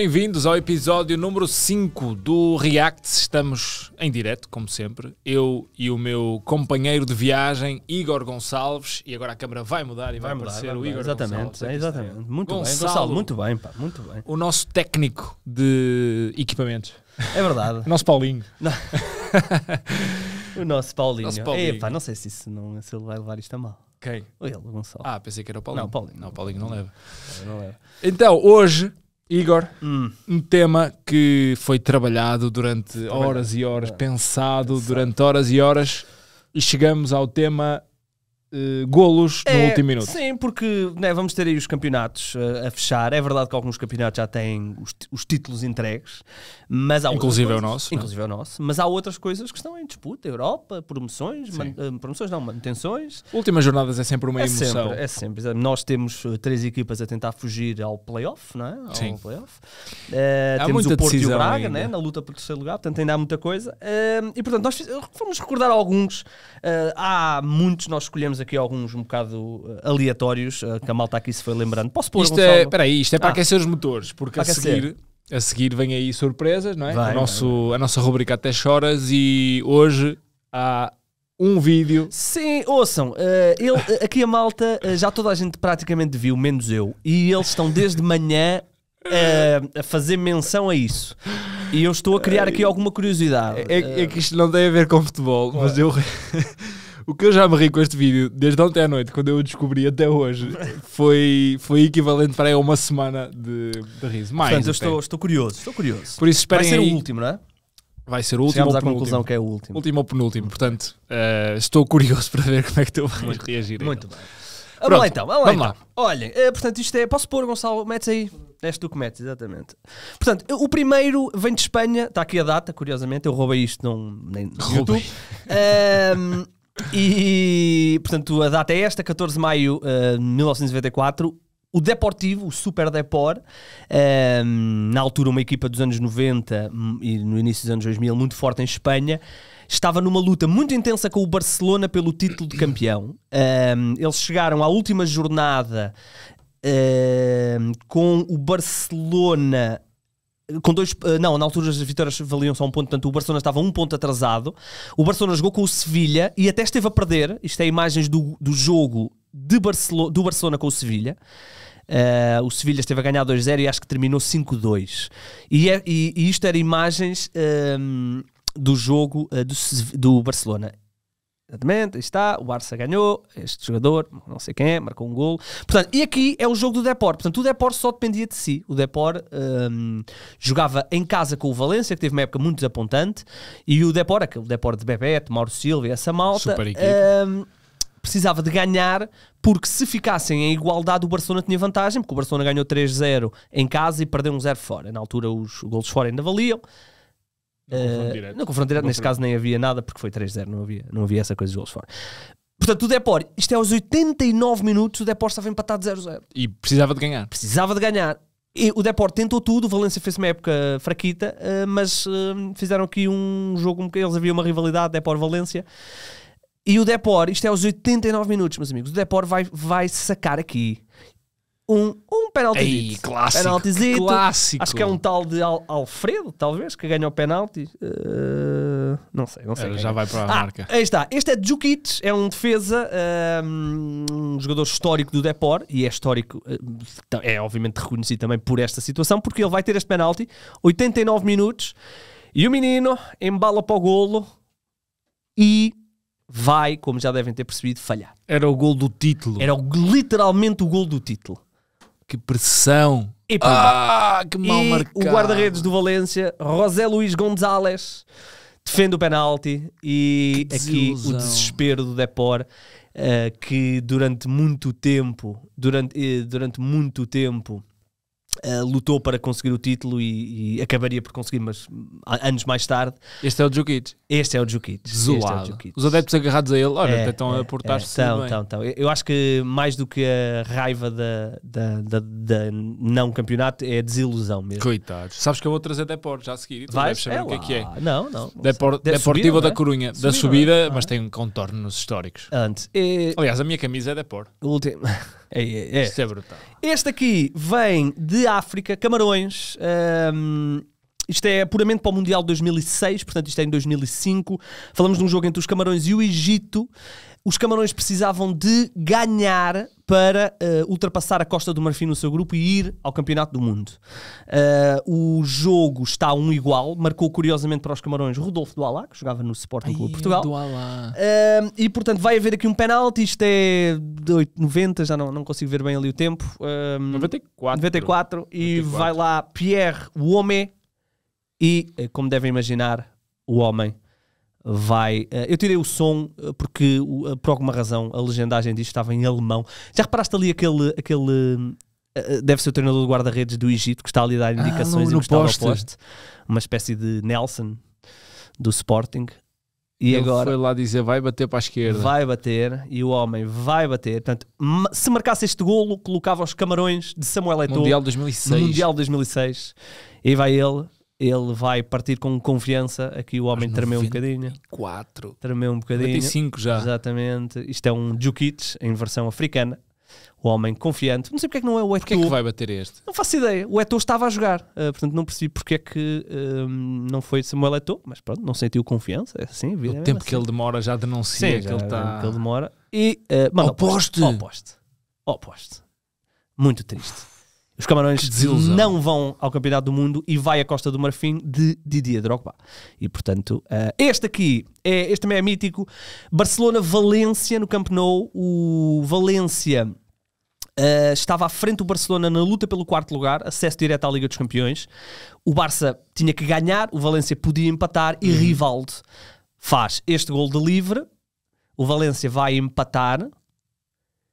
Bem-vindos ao episódio número 5 do React. Estamos em direto, como sempre. Eu e o meu companheiro de viagem, Igor Gonçalves. E agora a câmara vai mudar e vai, vai mudar, aparecer vai mudar. o Igor exatamente, Gonçalves. É, exatamente. Muito Gonçalo, bem, Gonçalo. Muito bem, pá. Muito bem. O nosso técnico de equipamentos. É verdade. o nosso Paulinho. o nosso Paulinho. Nosso Paulinho. não sei se, isso não, se ele vai levar isto a mal. Quem? Ele, Gonçalo. Ah, pensei que era o Paulinho. Não, Paulinho. Não, Paulinho não, não leva. Não leva. Então, hoje Igor, hum. um tema que foi trabalhado durante trabalhado. horas e horas, é. pensado, pensado durante horas e horas, e chegamos ao tema eh, golos é, no último minuto. Sim, porque né, vamos ter aí os campeonatos uh, a fechar. É verdade que alguns campeonatos já têm os, os títulos entregues, mas há inclusive coisas, é o nosso, né? inclusive é o nosso, mas há outras coisas que estão em disputa. Europa, promoções, man, uh, promoções não, manutenções. Últimas jornadas é sempre uma é emoção. Sempre, é sempre. Nós temos três equipas a tentar fugir ao playoff, não é? Ao sim. há temos muita o Porto e o Braga, né, na luta por terceiro lugar. Portanto, ainda há muita coisa. e portanto, nós fomos vamos recordar alguns. há muitos nós escolhemos aqui alguns um bocado eh, aleatórios, eh, que a malta aqui se foi lembrando. Posso pôr, isto Gonçalo? É, aí, isto é para ah. aquecer os motores, porque a seguir, a seguir vem aí surpresas, não é? Vai, o nosso, A nossa rubrica Até Choras e hoje há um vídeo. Sim, ouçam, uh, ele, aqui a malta, uh, já toda a gente praticamente viu, menos eu, e eles estão desde manhã uh, a fazer menção a isso. E eu estou a criar aqui alguma curiosidade. É, é, é que isto não tem a ver com futebol, mas é? eu. O que eu já me ri com este vídeo, desde ontem à noite, quando eu o descobri até hoje, foi, foi equivalente para uma semana de, de riso. Mais Portanto, eu estou, estou curioso, estou curioso. Por isso, esperem Vai ser aí. o último, não é? Vai ser o último Chegamos ou à conclusão que é o último. Último ou penúltimo. Portanto, eh, estou curioso para ver como é que tu vais reagir. Muito bem. Ah, vamos lá então, vamos lá. vamos lá. então. Olhem, eh, portanto, isto é. Posso pôr, Gonçalo? Metes aí. És tu que metes, exatamente. Portanto, o primeiro vem de Espanha, está aqui a data, curiosamente, eu roubei isto não nem, Roubei. YouTube. E, portanto, a data é esta, 14 de maio de uh, 1994. O Deportivo, o Super Depor, ehm, na altura uma equipa dos anos 90 hum, e no início dos anos 2000 muito forte em Espanha, estava numa luta muito intensa com o Barcelona pelo título de campeão. Ehm, eles chegaram à última jornada ehm, com o Barcelona com dois, eh, não, na altura as vitórias valiam só um ponto, portanto o Barcelona estava um ponto atrasado. O Barcelona jogou com o Sevilha e até esteve a perder. Isto é imagens do, do jogo de Barcelona, do Barcelona com o Sevilha. Uh, eh, o Sevilha esteve a ganhar 2-0 e acho que terminou 5-2. E, é, e, e, isto era imagens um, ehm, do jogo uh, do, do Barcelona. Exatamente, aí está, o Barça ganhou, este jogador, não sei quem é, marcou um gol. Portanto, e aqui é o jogo do Depor. Portanto, o Depor só dependia de si. O Depor um, jogava em casa com o Valência, que teve uma época muito desapontante, e o Depor, aquele Depor de Bebeto, Mauro Silva e essa malta, um, precisava de ganhar, porque se ficassem em igualdade o Barcelona tinha vantagem, porque o Barcelona ganhou 3-0 em casa e perdeu um 0 fora. Na altura os golos fora ainda valiam. No eh, confronto direto. No confronto direto, neste caso, nem havia nada, porque foi 3-0, não havia, não havia essa coisa de gols fora. Portanto, o Depor, isto é aos 89 minutos, o Depor estava empatado 0-0. E precisava de ganhar. Precisava de ganhar. E o Deport tentou tudo, o Valência fez uma época fraquita, eh, mas eh, fizeram aqui um jogo, eles havia uma rivalidade, Deport-Valência. E o Deport, isto é aos 89 minutos, meus amigos, o Deport vai, vai sacar aqui um, um penalti. Clássico, clássico. Acho que é um tal de Al Alfredo, talvez, que ganha o penalti. Uh, não sei, não sei. já é. vai para a ah, marca. Aí está. Este é Djukic, é um defesa, ehm, um jogador histórico do Depor e é histórico, eh, é obviamente reconhecido também por esta situação, porque ele vai ter este penalti, 89 minutos, e o menino embala para o golo e vai, como já devem ter percebido, falhar. Era o gol do título. Era literalmente o gol do título. Que pressão! E, ah, que mal marcado. o guarda-redes do Valência, José Luís Gonzalez, defende o penalti e aqui o desespero do Depor. Uh, que durante muito tempo, durante, eh, durante muito tempo, Uh, lutou para conseguir o título e, e, acabaria por conseguir, mas anos mais tarde. Este é o Djokic. Este é o Djokic. Zoado. É Os adeptos agarrados a ele, olha, é, estão é, a portar-se é, então, então, então. Eu acho que mais do que a raiva da, da, da, da não campeonato é a desilusão mesmo. Coitados. Sabes que eu vou trazer Deport já a seguir e tu Vais? deves saber é o que é que é. Não, não. Deportivo subida, da é? Corunha. da é? subida, mas ah. tem contornos históricos. Antes. E... Eh, Aliás, a minha camisa é Deport. Último. É, é, é. Isto é brutal. Este aqui vem de África, Camarões. Um, isto é puramente para o Mundial de 2006, portanto, isto é em 2005. Falamos de um jogo entre os Camarões e o Egito. Os Camarões precisavam de ganhar para uh, ultrapassar a Costa do Marfim no seu grupo e ir ao Campeonato do Mundo. Uh, o jogo está um igual, marcou curiosamente para os Camarões Rodolfo do Alá, que jogava no Sporting Clube Clube Portugal. Do Alá. Uh, e portanto vai haver aqui um penalti, isto é de 8, 90, já não, não consigo ver bem ali o tempo. Um, 94. 94. E vai lá Pierre Womé e, como devem imaginar, o homem vai. Eh, eu tirei o som eh, porque, eh, por alguma razão, a legendagem disto estava em alemão. Já reparaste ali aquele. aquele deve ser o treinador do guarda-redes do Egito que está ali a dar ah, indicações ah, no, no e no poste. poste. Uma espécie de Nelson do Sporting. E Ele agora foi lá dizer vai bater para a esquerda. Vai bater e o homem vai bater. Portanto, se marcasse este golo, colocava os camarões de Samuel Eto'o. Mundial 2006. Mundial 2006. E vai ele ele vai partir com confiança. Aqui o homem tremeu um bocadinho. quatro Tremeu um bocadinho. 95 já. Exatamente. Isto é um jukits em versão africana. O homem confiante. Não sei porque é que não é o Eto'o. Porquê é que vai bater este? Não faço ideia. O Eto'o estava a jogar. Uh, portanto, não percebi porque é que uh, não foi Samuel Eto'o. Mas pronto, não sentiu confiança. É assim, vida, é O tempo assim. que ele demora já denuncia Sim, que, já ele que ele demora. E, uh, mano, ao Muito triste. Os Camarões não vão ao Campeonato do Mundo e vai à Costa do Marfim de Didier Drogba. E portanto, uh, este aqui, é, este também é mítico. Barcelona-Valência no Camp Nou. O Valência uh, estava à frente do Barcelona na luta pelo quarto lugar, acesso direto à Liga dos Campeões. O Barça tinha que ganhar, o Valência podia empatar e uhum. Rivaldo faz este gol de livre. O Valência vai empatar.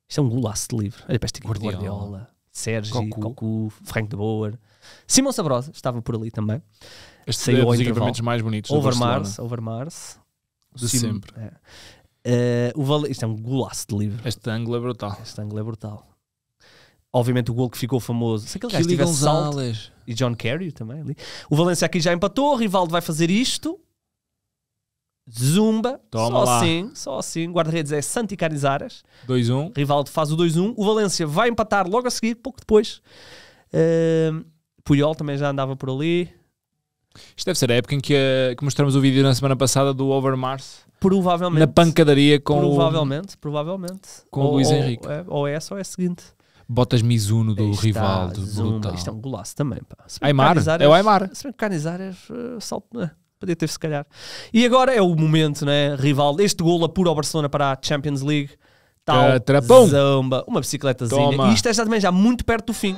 Isto é um golaço de livre. Olha para este tipo Guardiola. Guardiola. Sérgio, Cocu. Cocu, Frank de Boer. Simão Sabrosa estava por ali também. Este Saiu é dos equipamentos mais bonitos Overmars, Overmars. De Sim, sempre. É. Uh, o Val... Isto é um golaço de livro. Este ângulo é brutal. Este ângulo é brutal. Obviamente o gol que ficou famoso. Se aquele gajo tivesse Gonzalez. salto. E John Carey também ali. O Valencia aqui já empatou. O Rivaldo vai fazer isto. Zumba, Toma só lá. assim, só assim. Guarda-redes é Santi Canizares. 2-1. Rivaldo faz o 2-1. O Valência vai empatar logo a seguir, pouco depois. Uh, Puyol também já andava por ali. Isto deve ser a época em que, uh, que mostramos o vídeo na semana passada do Overmars. Provavelmente. Na pancadaria com Provavelmente, o, provavelmente. Com ou, o Luís Henrique. É, ou é, essa ou é a seguinte. Botas Mizuno do Está, Rivaldo. Zumba. Brutal. Isto é um golaço também. Pá. Aymar, é o Aymar. Se bem que Canizares uh, salto... Eh, Podia ter, se calhar. E agora é o momento, né? Rival, este gol apura o Barcelona para a Champions League. Tal, Trapão. zamba, uma bicicletazinha. Toma. E isto é também já muito perto do fim.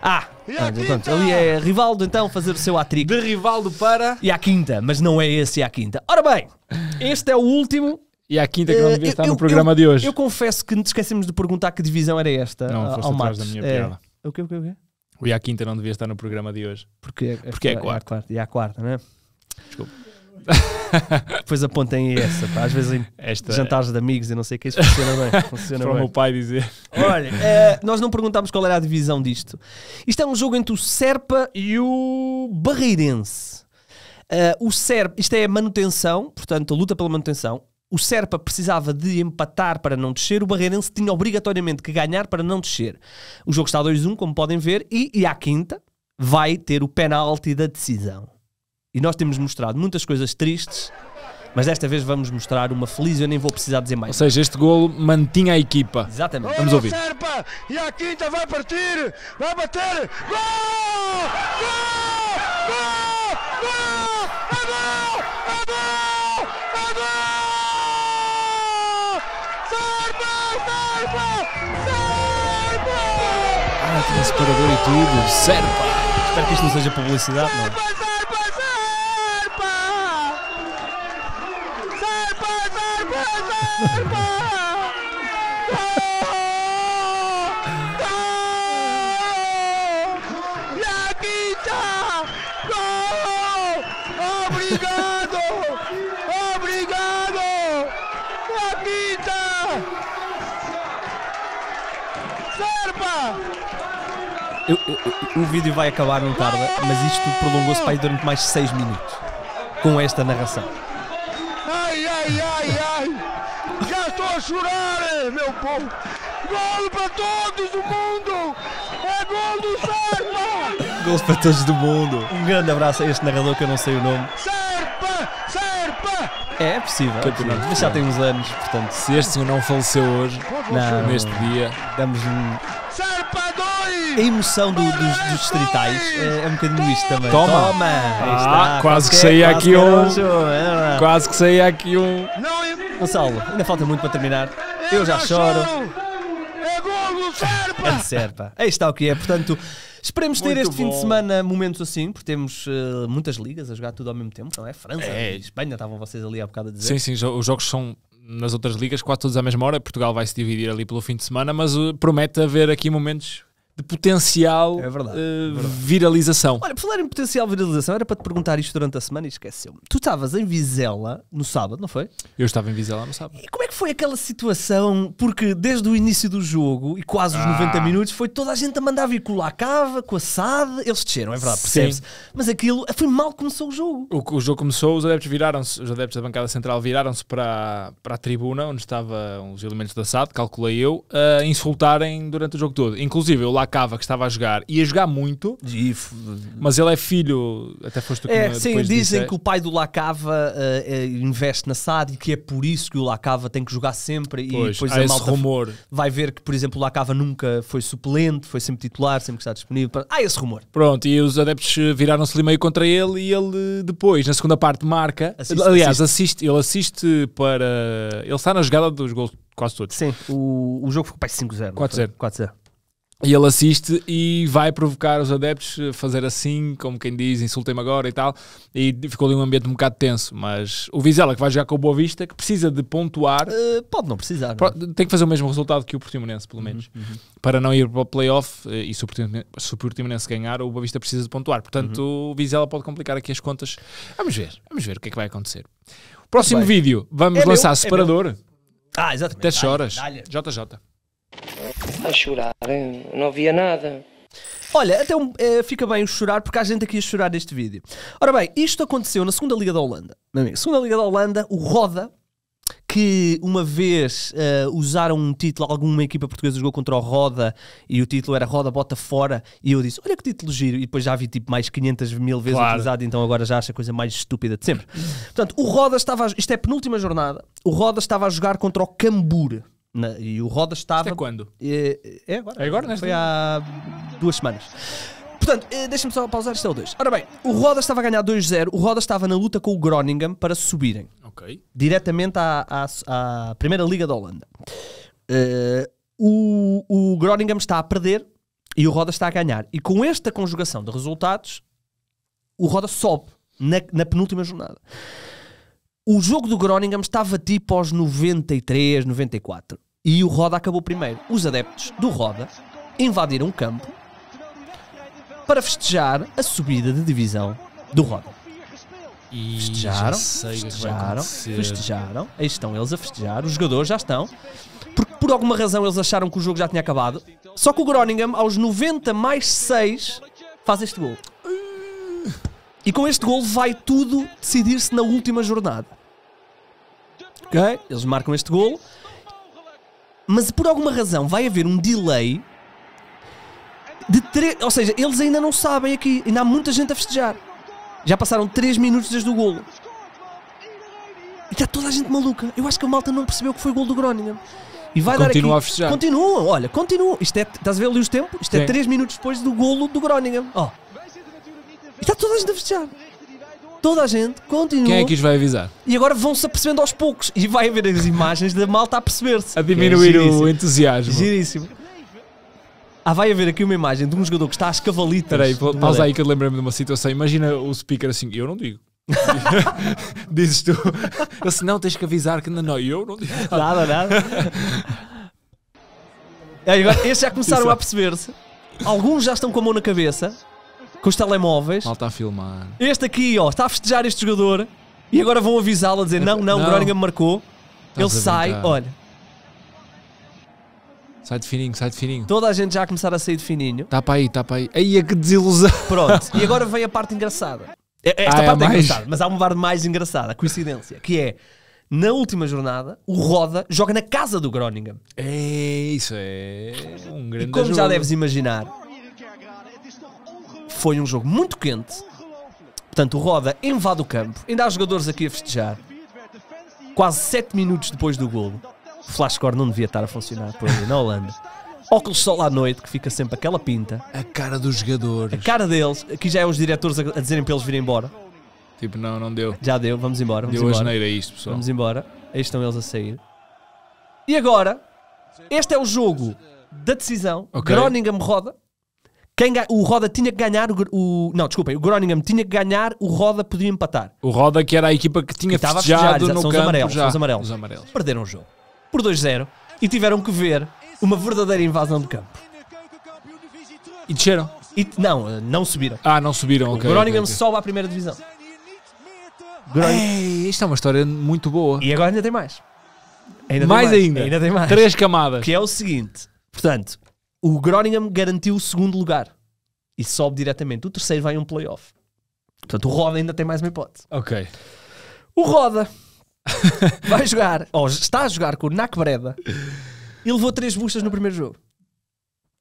Ah, antes, ali é Rivaldo então fazer o seu atrico. De Rivaldo para. E à quinta, mas não é esse e à quinta. Ora bem, este é o último. E à quinta que não eh, devia estar eu, no programa eu, de hoje. Eu confesso que esquecemos de perguntar que divisão era esta. Não, ah, foste ao atrás da minha piada. É. o quê, o quê, o quê? O e a quinta não devia estar no programa de hoje. Porque, é, Porque é, é quarta. E é a quarta, não é? Desculpa. Depois apontem essa, pá. às vezes em Esta é- jantares de amigos e não sei o que, isso funciona bem. Funciona Para o meu pai dizer. Olha, uh, nós não perguntámos qual era a divisão disto. Isto é um jogo entre o Serpa e o Barreirense. Uh, o Serpa, isto é a manutenção, portanto, a luta pela manutenção. O Serpa precisava de empatar para não descer, o Barreirense tinha obrigatoriamente que ganhar para não descer. O jogo está 2-1, como podem ver, e, e à quinta vai ter o penalti da decisão. E nós temos mostrado muitas coisas tristes, mas desta vez vamos mostrar uma feliz. e Eu nem vou precisar dizer mais. Ou seja, este gol mantinha a equipa. Exatamente. Vamos ouvir. Serpa, e a quinta vai partir, vai bater. Gol! Gol! Gol! Gol! É gol! É gol! É gol! Serpa! Serpa! Serpa! Ah, tem separador e tudo. Serpa! Espero que isto não seja publicidade, não. É? Eu, eu, o vídeo vai acabar não tarda, mas isto prolongou-se para aí durante mais 6 minutos com esta narração. Ai, ai, ai, ai! a chorar, eh, meu povo. Gol para todos do mundo! É gol do Serpa! Gol para todos do mundo. Um grande abraço a este narrador que eu não sei o nome. Serpa! Serpa! É, é possível, é possível. mas já tem uns anos, portanto. Se este senhor não faleceu hoje, não, neste dia, damos um. Serpa 2! A emoção do, dos, dos é distritais é, é, um bocadinho isto também. Toma! Toma. Ah, está, quase, quase que saía aqui um. É quase que saía aqui um. Não Gonçalo, ainda falta muito para terminar. Eu já choro. É gol do Serpa! É de Serpa. Aí está o que é. Portanto, esperemos ter este bom. fim de semana momentos assim, porque temos uh, muitas ligas a jogar tudo ao mesmo tempo, não é? França é. Espanha, estavam vocês ali há bocado a dizer. Sim, sim, os jogos são nas outras ligas quase todos à mesma hora. Portugal vai se dividir ali pelo fim de semana, mas uh, promete haver aqui momentos de potencial é verdade, uh, viralização. Olha, por falar em potencial viralização, era para te perguntar isto durante a semana e esqueceu-me. Tu estavas em Vizela no sábado, não foi? Eu estava em Vizela no sábado. E como é que foi aquela situação? Porque desde o início do jogo e quase os ah. 90 minutos foi toda a gente a mandar vir com o Lacava, com a SAD, eles desceram, é verdade, percebe-se. Mas aquilo foi mal que começou o jogo. O, o jogo começou, os adeptos viraram-se, os adeptos da bancada central viraram-se para, para a tribuna onde estavam os elementos da SAD, calculei eu, a insultarem durante o jogo todo. Inclusive, o Lacava Cava que estava a jogar e ia jogar muito, e... mas ele é filho, até foste tu é, Sim, dizem é. que o pai do Lacava uh, investe na SAD e que é por isso que o Lacava tem que jogar sempre pois, e depois a malta rumor. vai ver que, por exemplo, o Lacava nunca foi suplente, foi sempre titular, sempre que está disponível. Há esse rumor. Pronto, e os adeptos viraram-se ali meio contra ele e ele depois, na segunda parte, marca. Assiste, Aliás, assiste. assiste, ele assiste para. Ele está na jogada dos gols quase todos. Sim, o, o jogo ficou para 5-0. 4-0. 4-0. E ele assiste e vai provocar os adeptos a fazer assim, como quem diz, insultem-me agora e tal. E ficou ali um ambiente um bocado tenso. Mas o Vizela, que vai jogar com o Boa Vista, que precisa de pontuar. Uh, pode não precisar. não. É? Tem que fazer o mesmo resultado que o Portimonense, pelo uhum, menos. Uhum, uhum. Para não ir para o playoff. Eh, e se o, se o Portimonense ganhar, o Boa Vista precisa de pontuar. Portanto, uhum. o Vizela pode complicar aqui as contas. Vamos ver. Vamos ver o que é que vai acontecer. Próximo Bem, vídeo, vamos é lançar é meu, separador. É ah, exatamente. Até choras. JJ. A chorar, não havia nada. Olha, até um, eh, fica bem o chorar, porque há gente aqui a chorar neste vídeo. Ora bem, isto aconteceu na segunda Liga da Holanda. Na segunda Liga da Holanda, o Roda, que uma vez uh, usaram um título, alguma equipa portuguesa jogou contra o Roda e o título era Roda Bota Fora e eu disse, olha que título giro, e depois já vi tipo mais 500 mil vezes claro. utilizado, então agora já acho a coisa mais estúpida de sempre. Portanto, o Roda estava, a, isto é a penúltima jornada, o Roda estava a jogar contra o Cambur. Na, e o Roda é estava. Até quando? É, é agora. É agora, nesta? Foi há duas semanas. Portanto, eh, deixa-me só pausar, este l 2. Ora bem, o Roda estava a ganhar 2-0, o Roda estava na luta com o Groningen para subirem. Ok. Diretamente à, à, à Primeira Liga da Holanda. Uh, o, o Groningen está a perder e o Roda está a ganhar. E com esta conjugação de resultados, o Roda sobe na, na penúltima jornada. O jogo do Groningen estava tipo aos 93, 94. E o Roda acabou primeiro. Os adeptos do Roda invadiram o campo para festejar a subida de divisão do Roda. E festejaram, festejaram, festejaram. Aí estão eles a festejar, os jogadores já estão. Porque por alguma razão eles acharam que o jogo já tinha acabado. Só que o Groningen, aos 90 mais 6, faz este gol. E com este gol vai tudo decidir-se na última jornada. Ok? Eles marcam este gol. Mas por alguma razão vai haver um delay de Ou seja, eles ainda não sabem aqui. Ainda há muita gente a festejar. Já passaram 3 minutos desde o golo. E está toda a gente maluca. Eu acho que a malta não percebeu que foi o gol do Groningen. E vai e dar continua aqui. a festejar. Continua, olha, continua. Isto é, estás a ver ali os tempos? Isto é Sim. é 3 minutos depois do golo do Groningen. Ó. Oh toda a gente a festejar. Toda a gente continua. Quem é que os vai avisar? E agora vão-se apercebendo aos poucos. E vai haver as imagens da malta a perceber-se. A diminuir é o entusiasmo. Giríssimo. Ah, vai haver aqui uma imagem de um jogador que está às cavalitas. Peraí, pausa é? aí que eu lembrei-me de uma situação. Imagina o speaker assim, eu não digo. Dizes tu. Ele assim, não, tens que avisar que não. não. Eu não digo. Nada, nada. Aí, agora, estes já começaram a perceber-se. Alguns já estão com a mão na cabeça com os telemóveis. Mal está a filmar. Este aqui, ó, está a festejar este jogador e agora vão avisá-lo a dizer: não, não, não. Groninga marcou. Estás Ele sai, olha. Sai de fininho, sai de fininho. Toda a gente já a começar a sair de fininho. Está para aí, está para aí. Aí é que desilusão. Pronto, e agora vem a parte engraçada. É, é, esta ah, é parte é, mais... engraçada, mas há uma parte mais engraçada, coincidência, que é na última jornada, o Roda joga na casa do Groningen. É, isso é um grande E como jogo. já deves imaginar, foi um jogo muito quente. Portanto, o Roda invade o campo. Ainda há jogadores aqui a festejar. Quase 7 minutos depois do golo. O flashcore não devia estar a funcionar por ali na Holanda. Óculos sol à noite, que fica sempre aquela pinta. A cara dos jogadores. A cara deles. Aqui já é os diretores a, dizerem para eles virem embora. Tipo, não, não deu. Já deu, vamos embora. Vamos deu embora. a isto, pessoal. Vamos embora. Aí estão eles a sair. E agora, este é o jogo da decisão. Okay. Groningen roda. Quem o Roda tinha que ganhar o, o, Não, desculpem, o Groningham tinha que ganhar, o Roda podia empatar. O Roda, que era a equipa que tinha que festejado a no são campo, amarelos, já, são os amarelos. Os amarelos. Perderam o jogo por 2-0 e tiveram que ver uma verdadeira invasão de campo. E desceram? E, não, eh, não subiram. Ah, não subiram, ok. O Groningham okay, okay. sobe à primeira divisão. Groning... Ei, isto é uma história muito boa. E agora ainda tem mais. Ainda mais, tem mais, ainda. Ainda tem mais. Três camadas. Que é o seguinte. Portanto, o Groningen garantiu o segundo lugar e sobe diretamente. O terceiro vai em um playoff. Portanto, o Roda ainda tem mais uma hipótese. Ok. O Roda vai jogar, ou está a jogar com o Nac Breda e levou três buchas no primeiro jogo.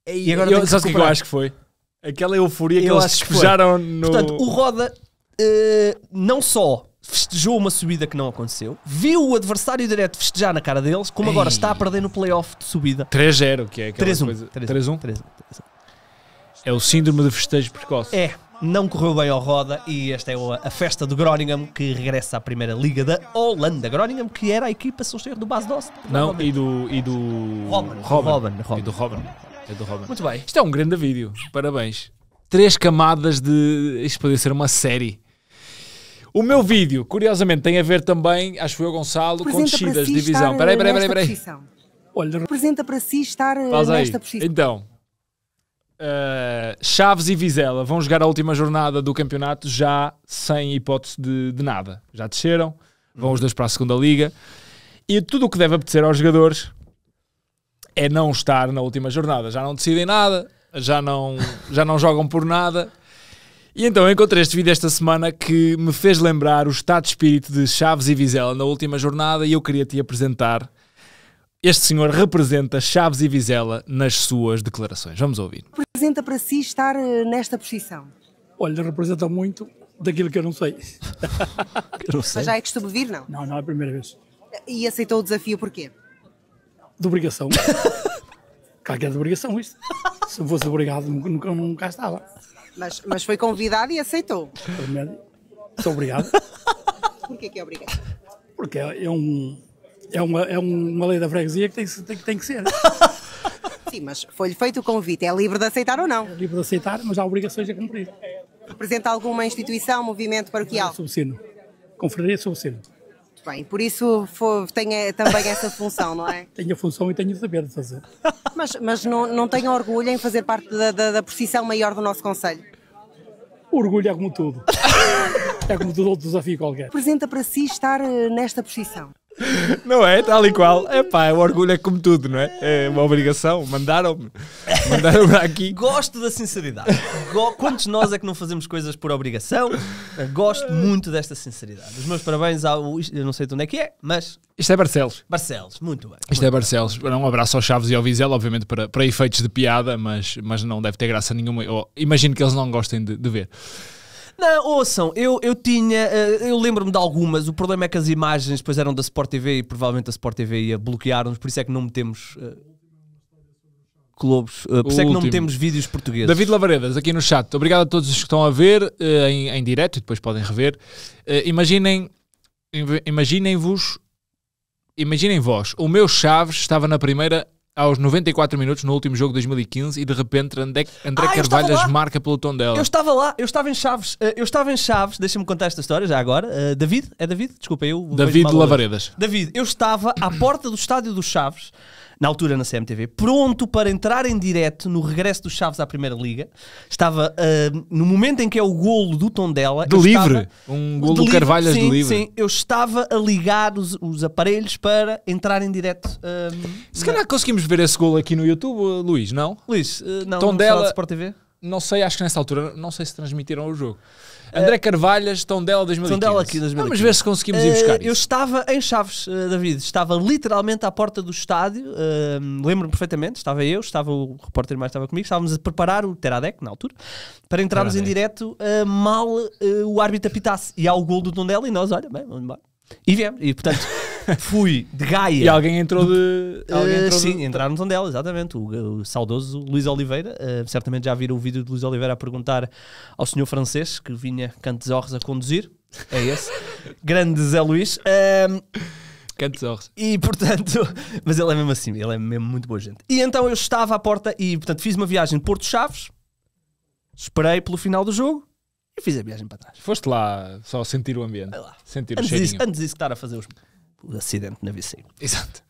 E agora eu, sabes o que é eu acho que foi? Aquela euforia que eu eles despejaram no. Portanto, o Roda uh, não só festejou uma subida que não aconteceu, viu o adversário direto festejar na cara deles, como Ei. agora está a perder no playoff de subida. 3-0, que é aquela 3 -1, coisa. 3-1. É o síndrome de festejo precoce. É, não correu bem ao roda e esta é a festa do Groningen que regressa à primeira liga da Holanda. Groningen que era a equipa solteira do Bas Dost. Não, e do e do Robin. Robin. Robin. Robin. E do Robin. É do Robin. Muito bem. Isto é um grande vídeo. Parabéns. Três camadas de isto poderia ser uma série. O meu vídeo, curiosamente, tem a ver também, acho eu, Gonçalo, Representa com descidas si de divisão. Peraí, peraí, peraí, peraí. Olha, representa para si estar eh, nesta aí. posição. Então, uh, Chaves e Vizela vão jogar a última jornada do campeonato já sem hipótese de, de nada. Já desceram, vão os dois para a segunda liga. E tudo o que deve apetecer aos jogadores é não estar na última jornada. Já não decidem nada, já não, já não jogam por nada e então encontrei este vídeo esta semana que me fez lembrar o estado de espírito de Chaves e Vizela na última jornada e eu queria te apresentar. Este senhor representa Chaves e Vizela nas suas declarações. Vamos ouvir. Representa para si estar eh, nesta posição? Olha, representa muito daquilo que eu não sei. eu não sei. Mas já é costume vir, não? Não, não é a primeira vez. E aceitou o desafio porquê? De obrigação. Claro que é de obrigação isso Se fosse obrigado, nunca, nunca estava. Mas, mas foi convidado e aceitou. Muito obrigado. Porquê que é obrigado? Porque é, um, é, uma, é uma lei da freguesia que tem, tem, tem que ser. Sim, mas foi-lhe feito o convite. É livre de aceitar ou não? É livre de aceitar, mas há obrigações a cumprir. Representa alguma instituição, movimento paroquial? o é Subsino. Confraria é sino. Muito bem, por isso tenho tem eh, também essa função, não é? tenho a função e tenho o saber de fazer. Mas, mas não, não tenho orgulho em fazer parte da, da, da profissão maior do nosso Conselho? orgulho é como tudo. é como todo outro desafio qualquer. Apresenta para si estar eh, nesta profissão? Não é? Tal e qual. É pá, o orgulho é como tudo, não é? É uma obrigação. Mandaram-me. Mandaram-me aqui. Gosto da sinceridade. Quantos Quantos nós é que não fazemos coisas por obrigação? Gosto muito desta sinceridade. Os meus parabéns ao. Eu não sei de onde é que é, mas. Isto é Barcelos. Barcelos, muito bem. Isto muito é Barcelos. Bem. Um abraço aos Chaves e ao Vizel, obviamente, para, para efeitos de piada, mas, mas não deve ter graça nenhuma. Eu imagino que eles não gostem de, de ver. Não, ouçam, eu, eu tinha, eh, eu lembro-me de algumas, o problema é que as imagens depois eram da Sport TV e provavelmente a Sport TV ia bloquear-nos, por isso é que não metemos clubes. Eh, eh, por isso é que não temos vídeos portugueses. David Lavaredas, aqui no chat. Obrigado a todos os que estão a ver em, em direto e depois podem rever. imaginem, imaginem-vos, imaginem vós, o meu Chaves estava na primeira aos 94 minutos no último jogo de 2015 e de repente André, André ah, Carvalhas marca pelo tom dela. Eu estava lá, eu estava em Chaves, eh, eu estava em Chaves, deixa-me contar esta história já agora. Uh, David, é David? Desculpa, eu. David Lavaredas. David, eu estava à porta do estádio dos Chaves na altura na CMTV, pronto para entrar em direto no regresso dos Chaves à Primeira Liga. Estava uh, no momento em que é o golo do Tondela. De livre! Estava, um golo do Carvalhas sim, de livre. Sim, eu estava a ligar os, os aparelhos para entrar em direto. Uh, Se calhar na... conseguimos ver esse golo aqui no YouTube, Luís, não? Luís, uh, não. Tondela. Não Sport TV? Não sei, acho que nessa altura não sei se transmitiram o jogo. André Carvalhas, Tondela 2015. Tondela aqui 2015. Vamos ver se conseguimos ir buscar uh, isso. Eu estava em Chaves, eh, David, estava literalmente à porta do estádio, uh, lembro-me perfeitamente, estava eu, estava o repórter mais estava comigo, estávamos a preparar o Teradec, na altura, para entrarmos Teradec. em direto, uh, mal o árbitro apitasse, e há o gol do Tondela e nós, olha, bem, vamos embora. E viemos, e portanto fui de Gaia. E alguém entrou de. Alguém entrou sim, de... entraram no dela, exatamente. O, o, saudoso Luís Oliveira. Uh, certamente já viram o vídeo de Luís Oliveira a perguntar ao senhor francês que vinha Cantes Horres a conduzir. É esse. Grande Zé Luís. Ehm, Cantes Horres E portanto, mas ele é mesmo assim, ele é mesmo muito boa gente. E então eu estava à porta e portanto fiz uma viagem de Porto Chaves, esperei pelo final do jogo e fiz a viagem para trás. Foste lá só sentir o ambiente, sentir antes o cheirinho. Disso, antes disso estar a fazer os acidente na VC. Exato.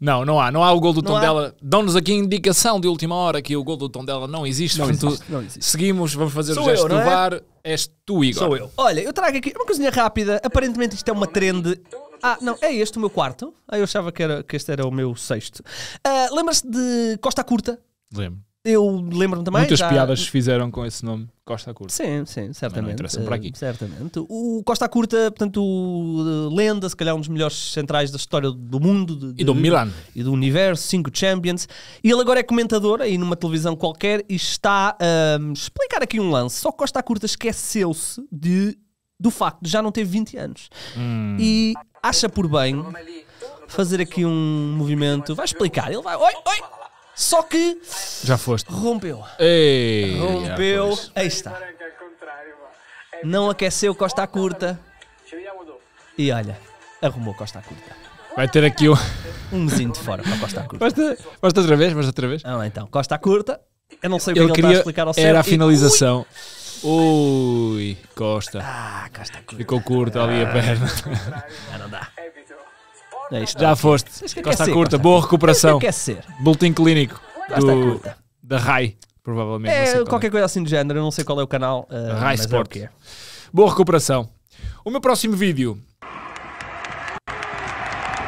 Não, não há. Não há o gol do Tom Tondela. Dão-nos aqui indicação de última hora que o gol do Tondela não existe. Não existe, não existe. seguimos, vamos fazer Sou o gesto eu, do é? VAR. És tu, Igor. Sou eu. Olha, eu trago aqui uma coisinha rápida. Aparentemente isto é uma trend... Ah, não, é este o meu quarto. Ah, eu achava que, era, que este era o meu sexto. Uh, ah, se de Costa Curta? Lembro. Eu lembro-me também. Muitas já... piadas fizeram com esse nome, Costa Curta. Sim, sim, certamente. Não para aqui. Eh, certamente. O Costa Curta, portanto, eh, lenda, se calhar um dos melhores centrais da história do mundo. De, de, e do Milan. E do universo, cinco Champions. E ele agora é comentador aí numa televisão qualquer e está a um, explicar aqui um lance. Só Costa Curta esqueceu-se de, do facto de já não ter 20 anos. Hum. E acha por bem fazer aqui um movimento. Vai explicar. Ele vai. Oi, oi! Só que. Já foste. Rompeu. Ei, rompeu. Aí está. Não aqueceu Costa Curta. E olha, arrumou Costa Curta. Vai ter aqui um. Um mesinho de fora para Costa Curta. Basta, basta outra vez, basta outra vez. Ah, então, Costa Curta. Eu não sei o que ele, é queria, está a explicar ao céu. Era a finalização. E... Ui, Costa. Ah, Costa Curta. Ficou curto ali a ah, perna. Ah, não dá. É isto, já ah, foste. É Costa, é ser, curta, boa é recuperação. Que quer ser. Boletim clínico do, da RAI, provavelmente. É, qualquer é. coisa assim do género, eu não sei qual é o canal. Uh, RAI Sport. É boa recuperação. O meu próximo vídeo.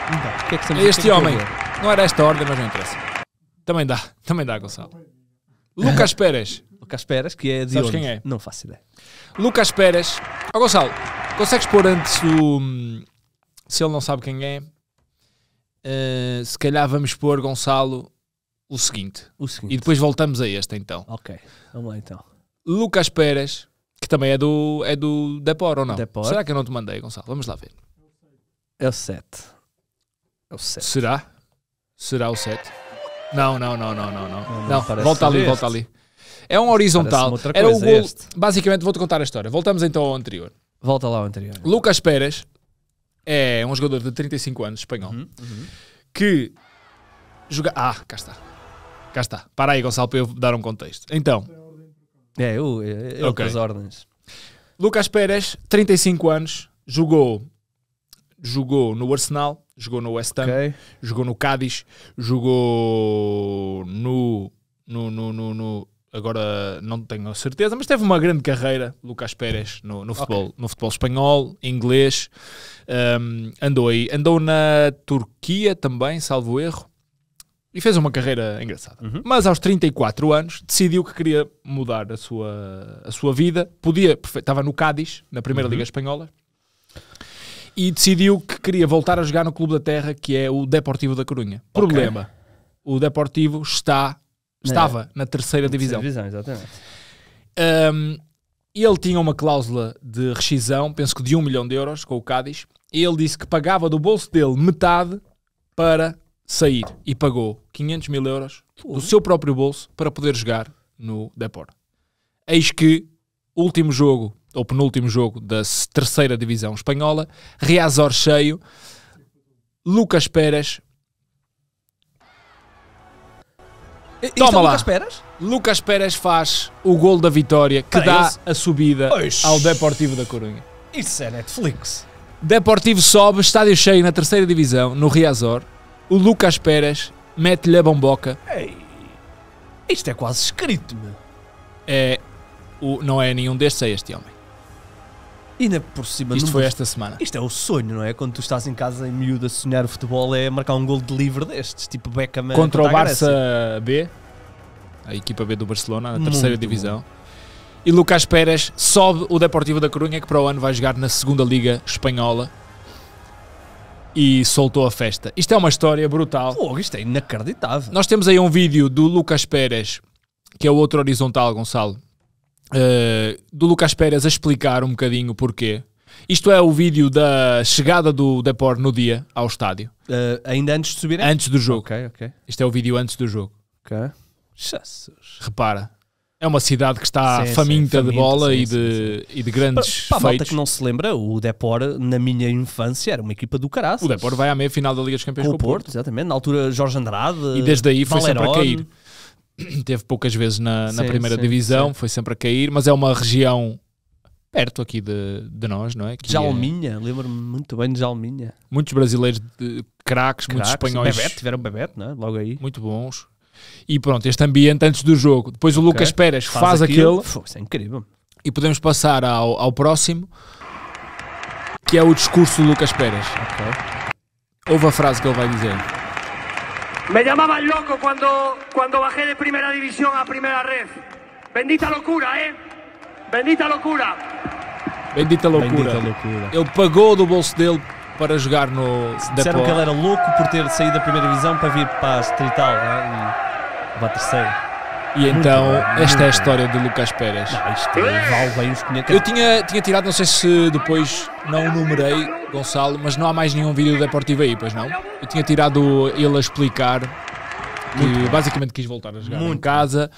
Então, é este homem. Não era esta ordem, mas não interessa. Também dá, também dá, Gonçalo. Lucas Pérez. Lucas Pérez, que é de Sabes onde? quem é? Não faço ideia. Lucas Pérez. Ó oh, Gonçalo, consegues pôr antes o... Hum, se ele não sabe quem é, eh, se calhar vamos pôr, Gonçalo, o seguinte. o seguinte. E depois voltamos a este, então. Ok, vamos lá então. Lucas Pérez, que também é do, é do Depor, ou não? Depor. Será que eu não te mandei, Gonçalo? Vamos lá ver. É o 7. É o 7. Será? Será o 7? Não, não, não, não, não. Não, não, não volta ali, este. volta ali. É um horizontal. Era o gol. Basicamente, vou-te contar a história. Voltamos então ao anterior. Volta lá ao anterior. Lucas Pérez é um jogador de 35 anos, espanhol, uhum, uhum, que joga. Ah, cá está. Cá está. Para aí, Gonçalo, para eu dar um contexto. Então. É, eu, eu okay. as ordens. Lucas Pérez, 35 anos, jogou, jogou no Arsenal, jogou no West Ham, okay. jogou no Cádiz, jogou no, no, no, no, no agora não tenho a certeza, mas teve uma grande carreira, Lucas Pérez, no, no futebol, okay. no futebol espanhol, inglês. Um, andou aí, andou na Turquia também, salvo erro, e fez uma carreira engraçada. Uhum. Mas aos 34 anos decidiu que queria mudar a sua, a sua vida. Podia, estava no Cádiz, na Primeira uhum. Liga Espanhola. E decidiu que queria voltar a jogar no Clube da Terra, que é o Deportivo da Corunha. Okay. Problema: o Deportivo está Estava na terceira divisão. divisão exatamente. Um, ele tinha uma cláusula de rescisão, penso que de um milhão de euros com o Cádiz. Ele disse que pagava do bolso dele metade para sair e pagou 500 mil euros do seu próprio bolso para poder jogar no Deport. Eis que último jogo ou penúltimo jogo da terceira divisão espanhola, Riazor cheio, Lucas Pérez Toma é lá. Lucas Peras? Lucas Peras faz o gol da vitória que Para dá esse? a subida Oxi. ao Deportivo da Corunha. Isso é Netflix. Deportivo sobe, estádio cheio na terceira divisão, no Riazor. O Lucas Peras mete-lhe a bomboca. Ei, isto é quase escrito, meu. É, o, não é nenhum destes, é este homem. E ainda por cima. Isto foi esta semana. Isto é o sonho, não é? Quando tu estás em casa em miúdo a sonhar o futebol, é marcar um gol de livre destes, tipo Beckham contra, contra o Barça B, a equipa B do Barcelona, na terceira Muito divisão. Bom. E Lucas Pérez sobe o Deportivo da Corunha, que para o ano vai jogar na segunda Liga Espanhola. E soltou a festa. Isto é uma história brutal. isto é inacreditável. Nós temos aí um vídeo do Lucas Pérez, que é o outro horizontal, Gonçalo, eh, do Lucas Pérez a explicar um bocadinho o porquê. Isto é o vídeo da chegada do Depor no dia ao estádio. Uh, ainda antes de subirem? Antes do jogo. Okay, Isto é o vídeo antes do jogo. Jesus. Repara, é uma cidade que está sim, faminta, sim, de bola sim, e, de, e de grandes para, para feitos. que não se lembra, o Depor, na minha infância, era uma equipa do caraças. O Depor vai à meia-final da Liga dos Campeões com, o Porto. Porto. Exatamente, na altura Jorge Andrade, E desde aí foi sempre a cair. teve poucas vezes na, sim, na primeira sim, divisão, sim. foi sempre a cair, mas é uma região perto aqui de, de nós, não é? Que Jalminha, é... lembro-me muito bem de Jalminha. É muitos brasileiros de craques, muitos espanhóis. tiveram bebeto, não é? Logo aí. Muito bons. E pronto, este ambiente antes do jogo. Depois okay. o Lucas Pérez faz, faz aquilo. aquilo. Pô, isso é incrível. E podemos passar ao, ao próximo, que é o discurso do Lucas Pérez. Okay. Houve a frase que ele vai dizer. Me llamaban loco cuando, cuando bajé de primera división a primera red. Bendita loucura, eh? Bendita loucura. Bendita loucura. Bendita loucura. Ele pagou do bolso dele para jogar no. Disseram que ele era louco por ter saído da primeira divisão para vir para a Streetal, né? para a terceira. E então, esta é a história de Lucas Pérez. Não, isto é, os Eu tinha, tinha tirado, não sei se depois não o numerei, Gonçalo, mas não há mais nenhum vídeo do Deportivo aí, pois não? Eu tinha tirado ele a explicar que basicamente quis voltar a jogar Muito em casa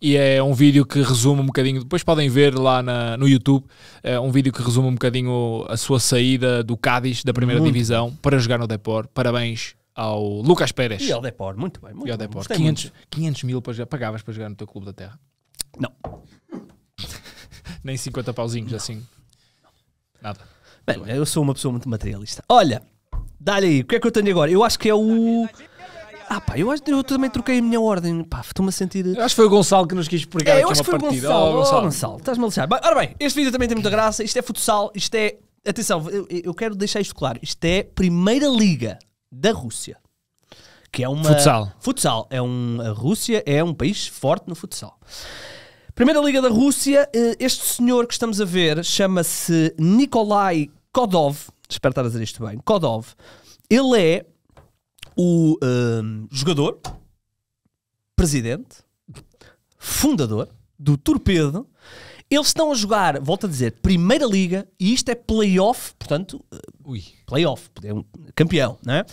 e é um vídeo que resume um bocadinho, depois podem ver lá na, no YouTube, é um vídeo que resume um bocadinho a sua saída do Cádiz, da primeira Muito. divisão, para jogar no Deportivo. Parabéns ao Lucas Pérez. E ao Depor, muito bem. Muito e ao bem, 500, muito. 500 mil para jogar, pagavas para jogar no teu clube da terra? Não. Nem 50 pauzinhos não. assim? Não. Nada. Bem, bem, eu sou uma pessoa muito materialista. Olha, dá-lhe aí, o que é que eu tenho agora? Eu acho que é o... Ah pá, eu, acho, eu também troquei a minha ordem. Pá, estou-me a sentir. Eu acho que foi o Gonçalo que nos quis pregar é, aqui eu acho é que foi partida. O Gonçalo, oh, Gonçalo. Oh, Gonçalo estás-me a lixar. Bem, ora bem, este vídeo também tem muita graça. Isto é futsal, isto é. Atenção, eu, eu quero deixar isto claro. Isto é Primeira Liga da Rússia. Que é uma. Futsal. Futsal. É um, a Rússia é um país forte no futsal. Primeira Liga da Rússia, eh, este senhor que estamos a ver chama-se Nikolai Kodov. Espero estar a dizer isto bem. Kodov. Ele é o um, ehm, jogador, presidente, fundador do Torpedo eles estão a jogar, volto a dizer, Primeira Liga, e isto é playoff, portanto, eh, Ui. playoff, é um campeão, não é?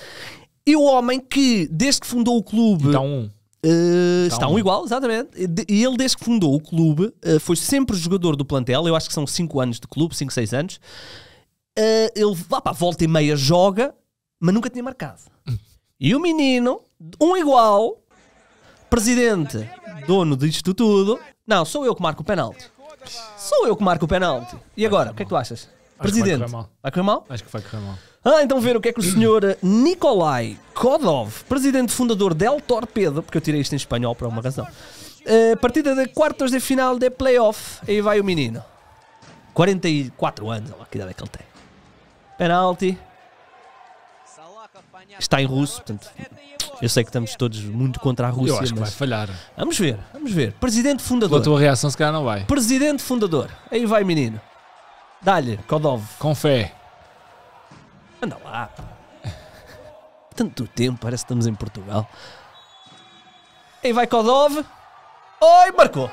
E o homem que, desde que fundou o clube. Está então um. Uh, está, está um. igual, exatamente. E ele, desde que fundou o clube, uh, foi sempre jogador do plantel. Eu acho que são 5 anos de clube, 5, 6 anos. Uh, ele opa, volta e meia joga, mas nunca tinha marcado. E o menino, um igual, presidente, dono disto tudo. Não, sou eu que marco o penalti. Sou eu que marco o penalti. E agora, o que é que tu achas? Acho Presidente. vai correr mal. Vai correr mal? Acho que vai correr mal. Ah, então ver o que é que o senhor Nikolai Kodov, presidente fundador del Torpedo, porque eu tirei isto em espanhol por alguma razão, uh, partida de quartos de final de playoff, aí vai o menino. 44 anos, olha que idade é que ele tem. Penalti. Está em russo, portanto, eu sei que estamos todos muito contra a Rússia. Eu acho que vai mas... falhar. Vamos ver, vamos ver. Presidente fundador. A tua reação, se calhar não vai. Presidente fundador. Aí vai, menino. Dá-lhe, Kodov. Com fé. Anda lá, Tanto tempo, parece que estamos em Portugal. Aí vai Kodov. Oi, marcou.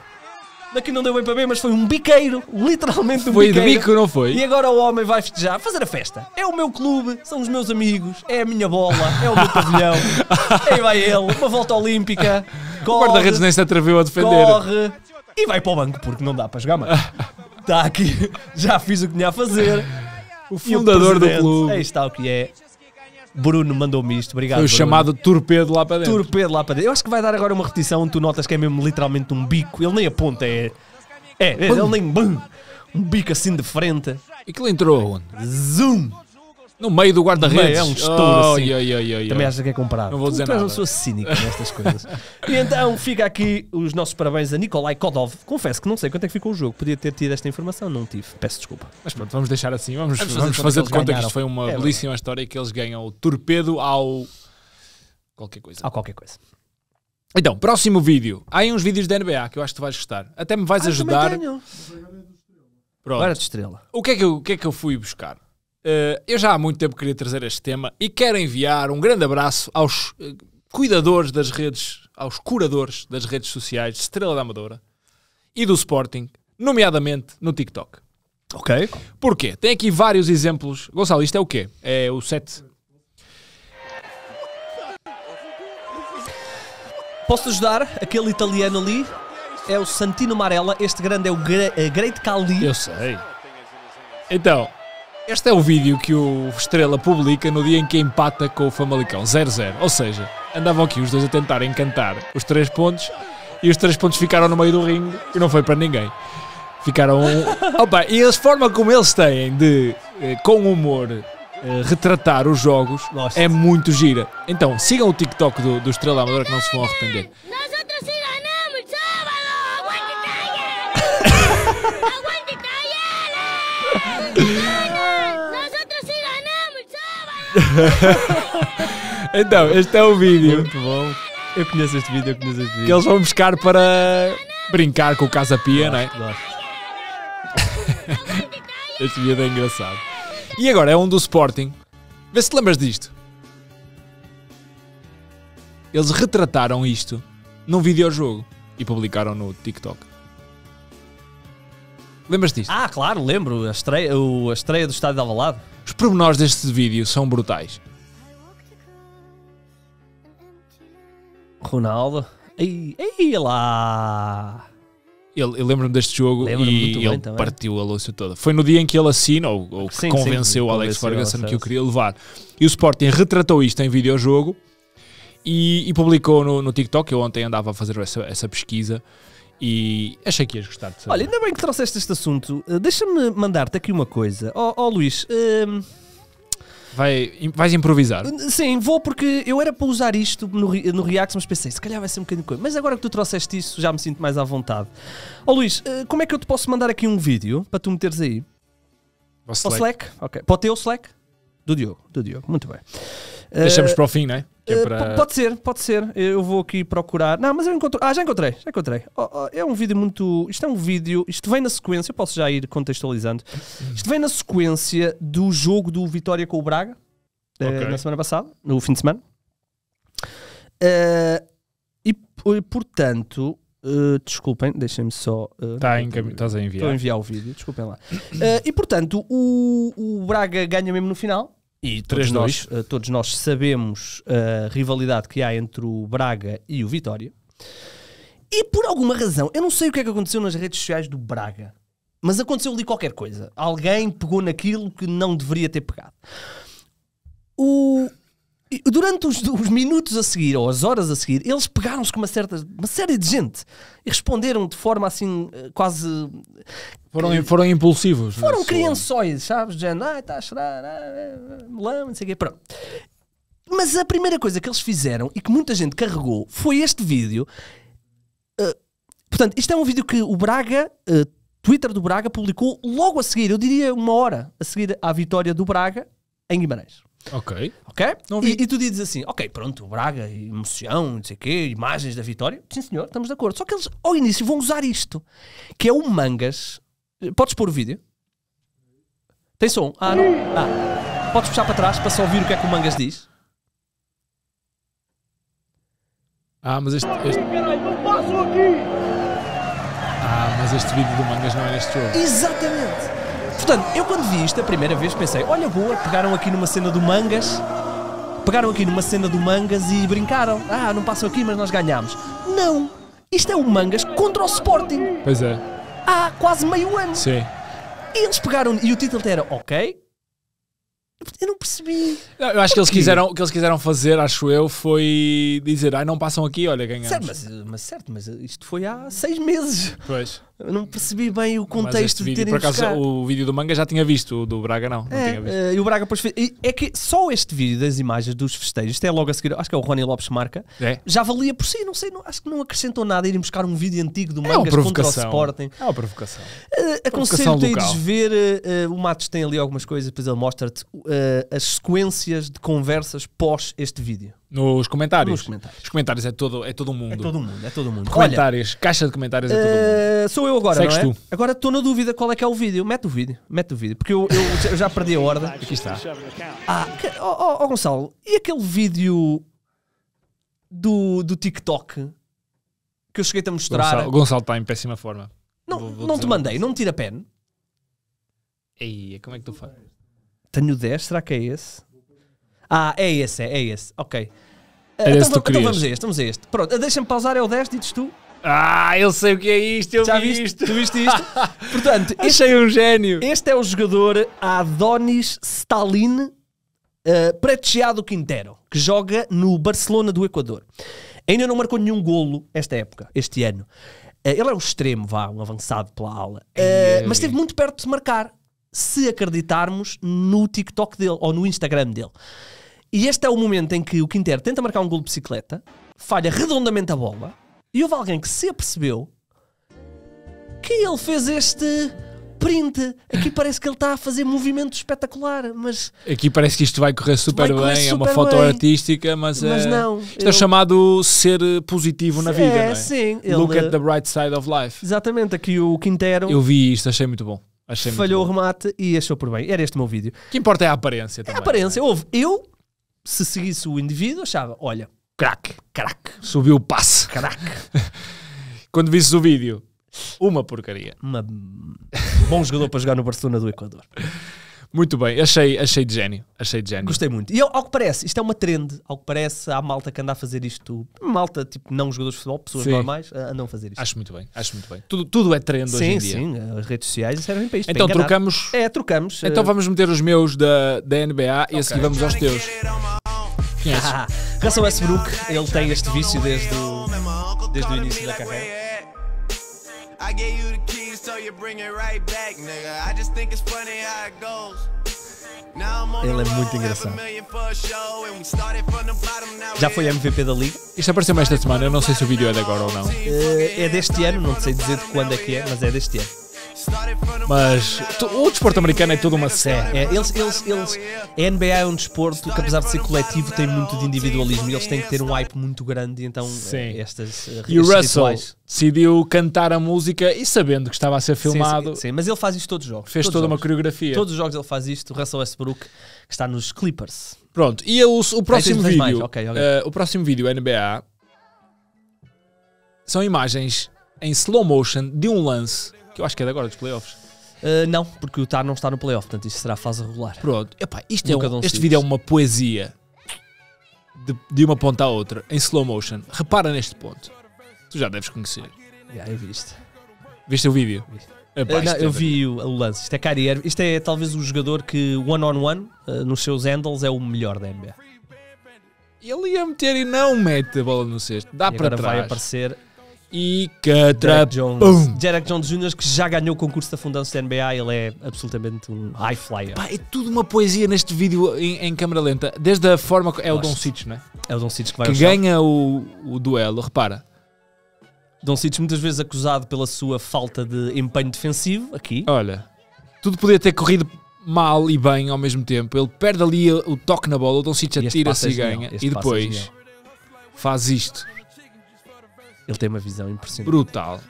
Daqui não deu bem para ver, mas foi um biqueiro, literalmente um foi biqueiro. Foi de bico, não foi? E agora o homem vai festejar, fazer a festa. É o meu clube, são os meus amigos, é a minha bola, é o meu pavilhão. Aí vai ele, uma volta olímpica. Corre, o guarda-redes nem se atreveu a defender. Corre e vai para o banco, porque não dá para jogar mais. Está aqui, já fiz o que tinha a fazer. O fundador o do clube. Aí está o que é. Bruno mandou-me isto, obrigado. Foi o Bruno. chamado torpedo lá para dentro. Torpedo lá para dentro. Eu acho que vai dar agora uma repetição onde tu notas que é mesmo literalmente um bico. Ele nem aponta, é. É, é ele nem. Bum, um bico assim de frente. E que ele entrou onde? Zoom! No meio do guarda-redes. É um estouro oh, assim. Yeah, yeah, yeah, Também acha que é comprado Não vou dizer tu, nada. Mas eu sou cínico nestas coisas. E então fica aqui os nossos parabéns a Nikolai Kodov. Confesso que não sei quanto é que ficou o jogo. Podia ter tido esta informação, não tive. Peço desculpa. Mas pronto, vamos deixar assim. Vamos, vamos, vamos fazer, de conta que isto foi uma é belíssima história e que eles ganham o torpedo ao... Qualquer coisa. Ao qualquer coisa. Então, próximo vídeo. Há aí uns vídeos da NBA que eu acho que tu vais gostar. Até me vais ah, ajudar. Pronto. Agora é de estrela. O que, é que eu, o que é que eu fui buscar? Eh, eu já há muito tempo queria trazer este tema e quero enviar um grande abraço aos eh, cuidadores das redes, aos curadores das redes sociais de Estrela da Amadora e do Sporting, nomeadamente no TikTok. Ok. Porquê? Tem aqui vários exemplos. Gonçalo, isto é o quê? É o 7. Posso ajudar? Aquele italiano ali é o Santino Marella. Este grande é o eh, Great Cali. Eu sei. Então, este é o vídeo que o Estrela publica no dia em que empata com o Famalicão 0-0. Ou seja, andavam aqui os dois a tentar encantar os três pontos e os três pontos ficaram no meio do ringue e não foi para ninguém. Ficaram. Opa, e a forma como eles têm de, eh, com humor, eh, retratar os jogos é muito gira. Então, sigam o TikTok do, do Estrela Amadora que não se vão arrepender. Nós Aguante, então, este é o vídeo. Muito bom. Eu conheço este vídeo, eu conheço este vídeo. Que eles vão buscar para brincar com o Casa Pia, não é? este vídeo é engraçado. E agora é um do Sporting. Vê se te lembras disto. Eles retrataram isto num videojogo e publicaram no TikTok. Lembras disto? Ah, claro, lembro. A estreia, o, a estreia do Estádio de Alvalade. Os pormenores deste vídeo são brutais. Ronaldo. Ei, ei lá! Ele, eu lembro-me deste jogo lembro e ele partiu a lúcia toda. Foi no dia em que ele assina, ou, ou sim, convenceu sim, o Alex Ferguson que o queria levar. E o Sporting retratou isto em videojogo e, e publicou no, no TikTok. Eu ontem andava a fazer essa, essa pesquisa e achei que ias gostar de saber. Olha, ainda bem que trouxeste este assunto. Eh, deixa-me mandar-te aqui uma coisa. Ó oh, oh, Luís. Hum... Vai, vais improvisar? Sim, vou porque eu era para usar isto no, no React, mas pensei, se calhar vai ser um bocadinho coisa. Mas agora que tu trouxeste isso, já me sinto mais à vontade. Ó oh, Luís, eh, como é que eu te posso mandar aqui um vídeo para tu meteres aí? o Slack. Ao Slack? Ok. Para o teu Slack? Do Diogo, do Diogo. Muito bem. Deixamos para o fim, não é? é eh, para... Pode ser, pode ser. Eu vou aqui procurar. Não, mas eu encontro. Ah, já encontrei, já encontrei. Oh, oh, é um vídeo muito. Isto é um vídeo. Isto vem na sequência. Eu posso já ir contextualizando. Isto vem na sequência do jogo do Vitória com o Braga. Eh, okay. Na semana passada, no fim de semana. Uh, e, portanto, uh, desculpem, deixem-me só. Uh, tá em cam... Estás a enviar. Estou a enviar o vídeo, desculpem lá. Uh, e portanto, o, o Braga ganha mesmo no final. E todos nós, eh, todos nós sabemos a rivalidade que há entre o Braga e o Vitória. E por alguma razão, eu não sei o que é que aconteceu nas redes sociais do Braga, mas aconteceu ali qualquer coisa. Alguém pegou naquilo que não deveria ter pegado. O, durante os, os, minutos a seguir, ou as horas a seguir, eles pegaram-se com uma, certa, uma série de gente e responderam de forma assim, eh, quase. Foram, que, eh, foram impulsivos. Né? Foram criançóis, sabes? De género, ah, está a chorar, ah, ah, ah, melão, não sei o quê. Pronto. Mas a primeira coisa que eles fizeram e que muita gente carregou foi este vídeo. Uh, portanto, isto é um vídeo que o Braga, uh, Twitter do Braga, publicou logo a seguir, eu diria uma hora a seguir à vitória do Braga em Guimarães. Ok. Ok? E, e, tu dizes assim, ok, pronto, Braga, emoção, não sei o quê, imagens da vitória. Sim senhor, estamos de acordo. Só que eles, ao início, vão usar isto, que é o mangas. Podes pôr o vídeo? Tem som? Ah, não. Ah. Podes puxar para trás para só ouvir o que é que o mangas diz? Ah, mas este... este... Ah, mas este vídeo do mangas não é neste jogo. Exatamente. Portanto, eu quando vi isto a primeira vez pensei, olha boa, pegaram aqui numa cena do Mangas, pegaram aqui numa cena do Mangas e brincaram. Ah, não passam aqui, mas nós ganhámos. Não! Isto é um Mangas contra o Sporting. Pois é. Há quase meio ano. Sim. E eles pegaram, e o título era, ok, eu não percebi. Não, eu acho que eles, quiseram, o que eles quiseram fazer, acho eu, foi dizer: ai, não passam aqui, olha, ganhamos. Certo, mas, mas, certo, mas isto foi há seis meses. Pois não percebi bem o contexto vídeo, de terem por acaso, buscar. O vídeo do manga já tinha visto, o do Braga não. não é, tinha visto. Eh, e o Braga depois fez, É que só este vídeo das imagens dos festejos, isto é logo a seguir, acho que é o Rony Lopes marca, é. já valia por si, não sei, não, acho que não acrescentou nada irem buscar um vídeo antigo do é manga é contra o Sporting. É uma provocação. Uh, aconselho-te a ires ver, uh, eh, o Matos tem ali algumas coisas, depois ele mostra-te uh, as sequências de conversas pós este vídeo. Nos comentários. Nos comentários. Os comentários é todo, é todo mundo. É todo mundo, é todo mundo. Comentários, Olha, caixa de comentários é todo mundo. Uh, sou eu agora, Segues não é? tu. Agora estou na dúvida qual é que é o vídeo. Mete o vídeo, mete o vídeo. Porque eu, eu já perdi a ordem. Aqui está. Ah, que, oh, oh, Gonçalo, e aquele vídeo do, do TikTok que eu cheguei-te a mostrar? Gonçalo, Gonçalo está em péssima forma. Não, vou, vou não te mandei, não me tira pena. Ei, como é que tu fazes? Tenho 10, será que é esse? Ah, é esse, é, é esse. Ok. Ah, é então, esse vamos, então vamos a este, vamos a este. Pronto, deixa-me pausar, é o 10, dizes tu. Ah, eu sei o que é isto, eu Já vi viste, isto. Tu viste isto? Portanto, este, um gênio. Este é o jogador Adonis Stalin uh, Quintero, que joga no Barcelona do Equador. Ainda não marcou nenhum golo esta época, este ano. Uh, ele é um extremo, vá, um avançado pela aula. Uh, mas esteve muito perto de marcar, se acreditarmos no TikTok dele ou no Instagram dele. E este é o momento em que o Quintero tenta marcar um gol de bicicleta, falha redondamente a bola, e houve alguém que se apercebeu que ele fez este print. Aqui parece que ele está a fazer movimento espetacular, mas. Aqui parece que isto vai correr super vai correr bem, super é uma foto bem. artística, mas, mas é... não. Isto é chamado ser eh, positivo na é, vida, é, não é? Sim, Look ele... at the bright side of life. Exatamente, aqui o Quintero. Eu vi isto, achei muito bom. Achei falhou muito bom. o remate e achou por bem. Era este o meu vídeo. O que importa é a aparência também. É a é? aparência, houve eu se seguisse o indivíduo, achava, olha, craque, craque. Subiu o passe. Craque. Quando visses o vídeo, uma porcaria. Uma... Bom jogador para jogar no Barcelona do Equador. Muito bem, achei, achei de gênio. Achei de gênio. Gostei muito. E é ao que parece, isto é uma trend. Ao que parece, há malta que anda a fazer isto. Malta, tipo, não jogadores de futebol, pessoas sim. normais, andam a fazer isto. Acho muito bem, acho muito bem. Tudo, tudo é trend sim, hoje em dia. Sim, sim. As redes sociais servem para isto. Então trocamos. É, trocamos. Então eh, vamos meter os meus da, da NBA okay. e a seguir vamos aos teus. Conheces? Ah, Russell Westbrook, ele tem este vício desde o, desde o início da carreira. I ele é muito engraçado. Já foi MVP da Liga. Isto apareceu mais esta semana, eu não sei se o vídeo é de agora ou não. Eh, é deste ano, não sei dizer de quando é que é, mas é deste ano. Mas o desporto americano é toda uma série. É, eles, eles, eles, a NBA é um desporto que, apesar de ser coletivo, tem muito de individualismo. E eles têm que ter um hype muito grande. Então, é, sim. estas. Eh, e o Russell rituais. decidiu cantar a música e sabendo que estava a ser filmado. Sim, sim, sim. mas ele faz isto todos os jogos. Fez toda jogos. uma coreografia. Todos os jogos ele faz isto. O Russell Westbrook, que está nos Clippers. Pronto, e o, eh, o próximo vídeo. Okay, okay. Uh, o próximo vídeo, NBA, são imagens em slow motion de um lance que eu acho que é de agora, dos playoffs. Uh, não, porque o TAR não está no playoff, portanto isso será fase regular. Pronto, Epá, isto é um, este vídeo é uma poesia de, de, uma ponta à outra, em slow motion. Repara neste ponto. Tu já deves conhecer. Já, eu vi isto. Viste o vídeo? Viste. uh, ah, não, é eu vi o, o, lance. Isto é Kyrie Irving. Isto é talvez o jogador que one-on-one, -on -one, uh, nos seus handles, é o melhor da NBA. Ele ia meter e não mete a bola no cesto. Dá e para agora trás. vai aparecer e Catrapum. Derek Jones Jr., que já ganhou o concurso da Fundação da NBA, ele é absolutamente um high flyer. Pá, é tudo uma poesia neste vídeo em, em câmera lenta. Desde a forma. É o Don Cites, não é? É o Don Cites que vai Que ganha o, o duelo, repara. Don Cites muitas vezes acusado pela sua falta de empenho defensivo, aqui. Olha, tudo podia ter corrido mal e bem ao mesmo tempo. Ele perde ali o toque na bola, o Don Cites atira-se e é ganha. E é depois é faz isto. Ele tem uma visão impressionante. Brutal.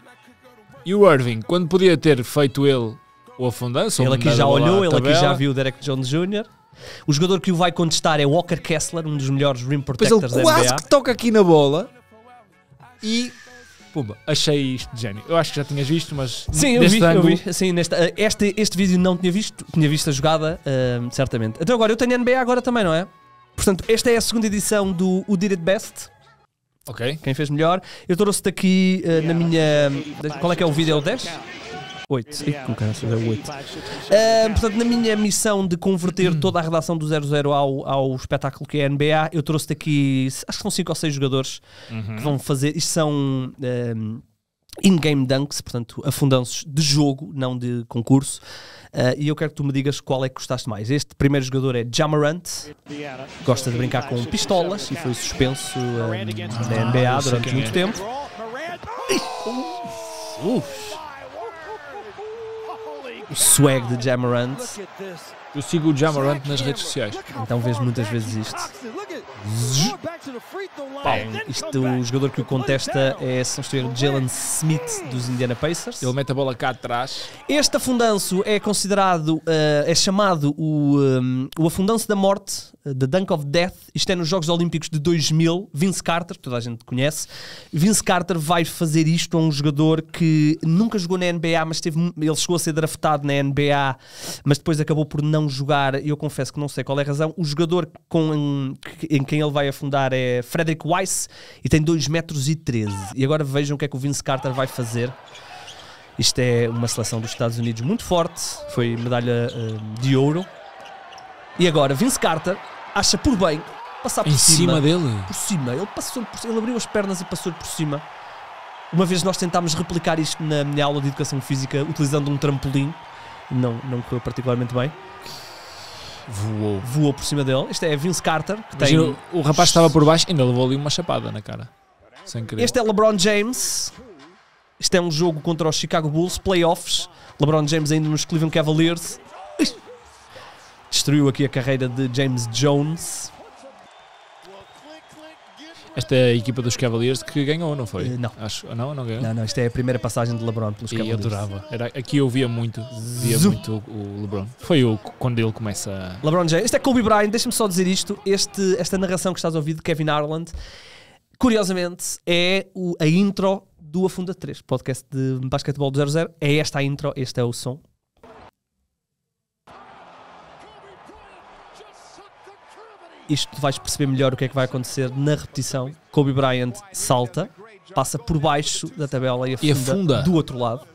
E o Irving, quando podia ter feito ele o afundança, ele aqui já olhou, ele aqui já viu o Derek Jones Jr. O jogador que o vai contestar é Walker Kessler, um dos melhores rim protectors da NBA. quase que toca aqui na bola e Pumba, achei isto de gênio. Eu acho que já tinhas visto, mas. Sim, eu vi, ângulo... eu vi. Sim, nesta, eh, este, este vídeo não tinha visto, tinha visto a jogada, uh, certamente. Até então agora, eu tenho NBA agora também, não é? Portanto, esta é a segunda edição do O Did It Best. Ok. Quem fez melhor. Eu trouxe daqui uh, eh, na minha. Qual é que é o vídeo? É o 10? 8. Ih, com câncer, é 8. Uh, portanto, na minha missão de converter hum. toda a redação do 00 ao, ao espetáculo que é a NBA, eu trouxe te aqui. acho que são 5 ou 6 jogadores uhum. que vão fazer. Isto são. Um, in-game dunks, portanto, afundanços de jogo, não de concurso. Uh, e eu quero que tu me digas qual é que gostaste mais. Este primeiro jogador é Jamarant, gosta de brincar com pistolas e foi suspenso um, eh, na NBA durante muito tempo. Uf. O swag de Jamarant. Eu sigo o Jamorant nas redes sociais. Então vês muitas vezes isto. Pau. Isto, o jogador que o contesta é, se não Jalen Smith dos Indiana Pacers. Ele mete a bola cá atrás. Este afundanço é considerado, uh, é chamado o, um, ehm, o afundanço da morte, uh, The Dunk of Death. Isto é nos Jogos Olímpicos de 2000. Vince Carter, que toda a gente conhece. Vince Carter vai fazer isto a um jogador que nunca jogou na NBA, mas teve, ele chegou a ser draftado na NBA, mas depois acabou por não não jogar, eu confesso que não sei qual é a razão, o jogador com, em quem ele vai afundar é Frederick Weiss e tem 2,13 metros e 13. E agora vejam o que é que o Vince Carter vai fazer. Isto é uma seleção dos Estados Unidos muito forte, foi medalha uh, de ouro. E agora Vince Carter acha por bem passar por em cima, cima dele. Por cima, ele passou por, ele abriu as pernas e passou por cima. Uma vez nós tentámos replicar isto na minha aula de educação física utilizando um trampolim não, não correu particularmente bem. Voou. Voou por cima dele. Este é Vince Carter. Que tem... O rapaz estava por baixo e ainda levou ali uma chapada na cara. Sem querer. Este é LeBron James. Este é um jogo contra os Chicago Bulls, playoffs. LeBron James ainda nos Cleveland Cavaliers. Destruiu aqui a carreira de James Jones esta é equipa dos Cavaliers que ganhou, não foi? Eh, não. Acho, não, não ganhou? Não, não, isto é a primeira passagem de LeBron pelos e Cavaliers. E adorava. Era, aqui eu via muito, via Zoom. muito o, LeBron. Foi o, quando ele começa... A... LeBron James. Isto é Kobe Bryant, deixa-me só dizer isto. Este, esta narração que estás a ouvir de Kevin Ireland, curiosamente, é o, a intro do Afunda 3, podcast de basquetebol do 00. É esta a intro, este é o som. isto vais perceber melhor o que é que vai acontecer na repetição. Kobe Bryant salta, passa por baixo da tabela e afunda, e afunda. do outro lado.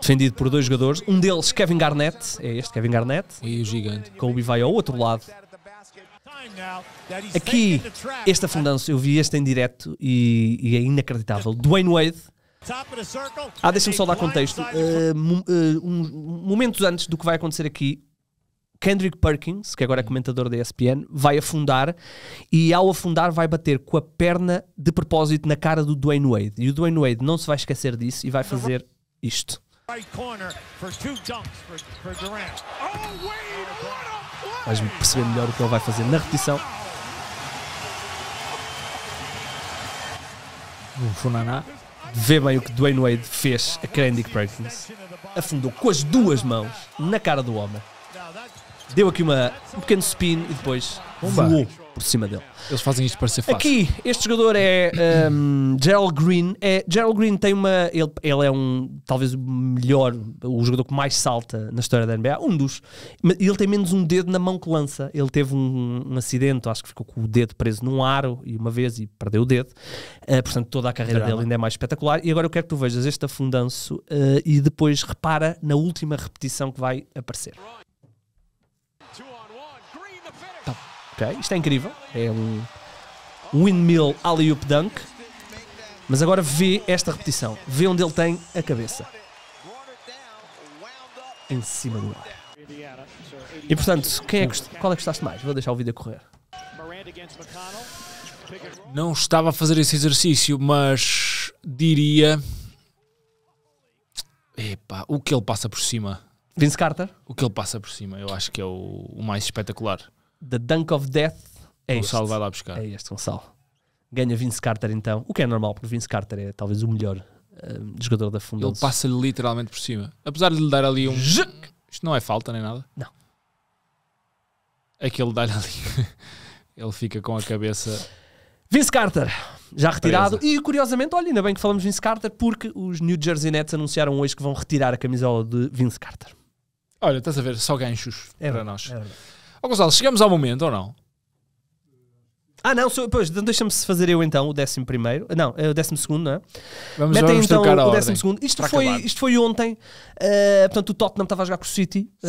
Defendido por dois jogadores, um deles Kevin Garnett, é este Kevin Garnett. E o gigante. Kobe vai ao outro lado. Aqui, este afundanço, eu vi este em direto e, e é inacreditável. Dwayne Wade ah, deixa-me só dar contexto. Uh, uh, um, momentos antes do que vai acontecer aqui, Kendrick Perkins, que agora é uhum. comentador da ESPN, vai afundar e ao afundar vai bater com a perna de propósito na cara do Dwayne Wade. E o Dwayne Wade não se vai esquecer disso e vai fazer isto. Oh, Vais perceber melhor o que ele vai fazer na repetição. Um funaná. Vê bem o que Dwayne Wade fez a Kendrick Perkins. Afundou com as duas mãos na cara do homem deu aqui uma, um pequeno spin e depois Bomba. voou por cima dele. Eles fazem isto ser fácil. Aqui, este jogador é um, Gerald Green. É, Gerald Green tem uma. Ele, ele é um. Talvez o melhor. O jogador que mais salta na história da NBA. Um dos. Ele tem menos um dedo na mão que lança. Ele teve um, um acidente, acho que ficou com o dedo preso num aro e uma vez e perdeu o dedo. Uh, portanto, toda a carreira Drama. dele ainda é mais espetacular. E agora eu quero que tu vejas este afundanço uh, e depois repara na última repetição que vai aparecer. Ok, isto é incrível. É um windmill alley-oop dunk. Mas agora vê esta repetição. Vê onde ele tem a cabeça. Em cima do ar. E portanto, quem é que, qual é que gostaste mais? Vou deixar o vídeo correr. Não estava a fazer esse exercício, mas diria. Epá, o que ele passa por cima. Vince Carter? O que ele passa por cima, eu acho que é o, o mais espetacular. The Dunk of Death é Gonçalo este. Gonçalo vai lá buscar. É este, Gonçalo. Ganha Vince Carter então, o que é normal, porque Vince Carter é talvez o melhor hum, jogador da fundação. Ele passa-lhe literalmente por cima. Apesar de lhe dar ali um... Isto não é falta nem nada? Não. Aquele é dá-lhe ali... ele fica com a cabeça... Vince Carter, já retirado. Presa. E curiosamente, olha, ainda bem que falamos Vince Carter, porque os New Jersey Nets anunciaram hoje que vão retirar a camisola de Vince Carter. Olha, estás a ver, só ganchos é para nós. É Oh, Gonçalo, chegamos ao momento ou não? Ah, não, sou, pois, então deixa-me fazer eu então o décimo primeiro. Não, é o décimo segundo, não é? Vamos, Metem vamos então o décimo segundo. Isto foi, isto foi ontem. Uh, portanto, o Tottenham estava a jogar com o City. Um,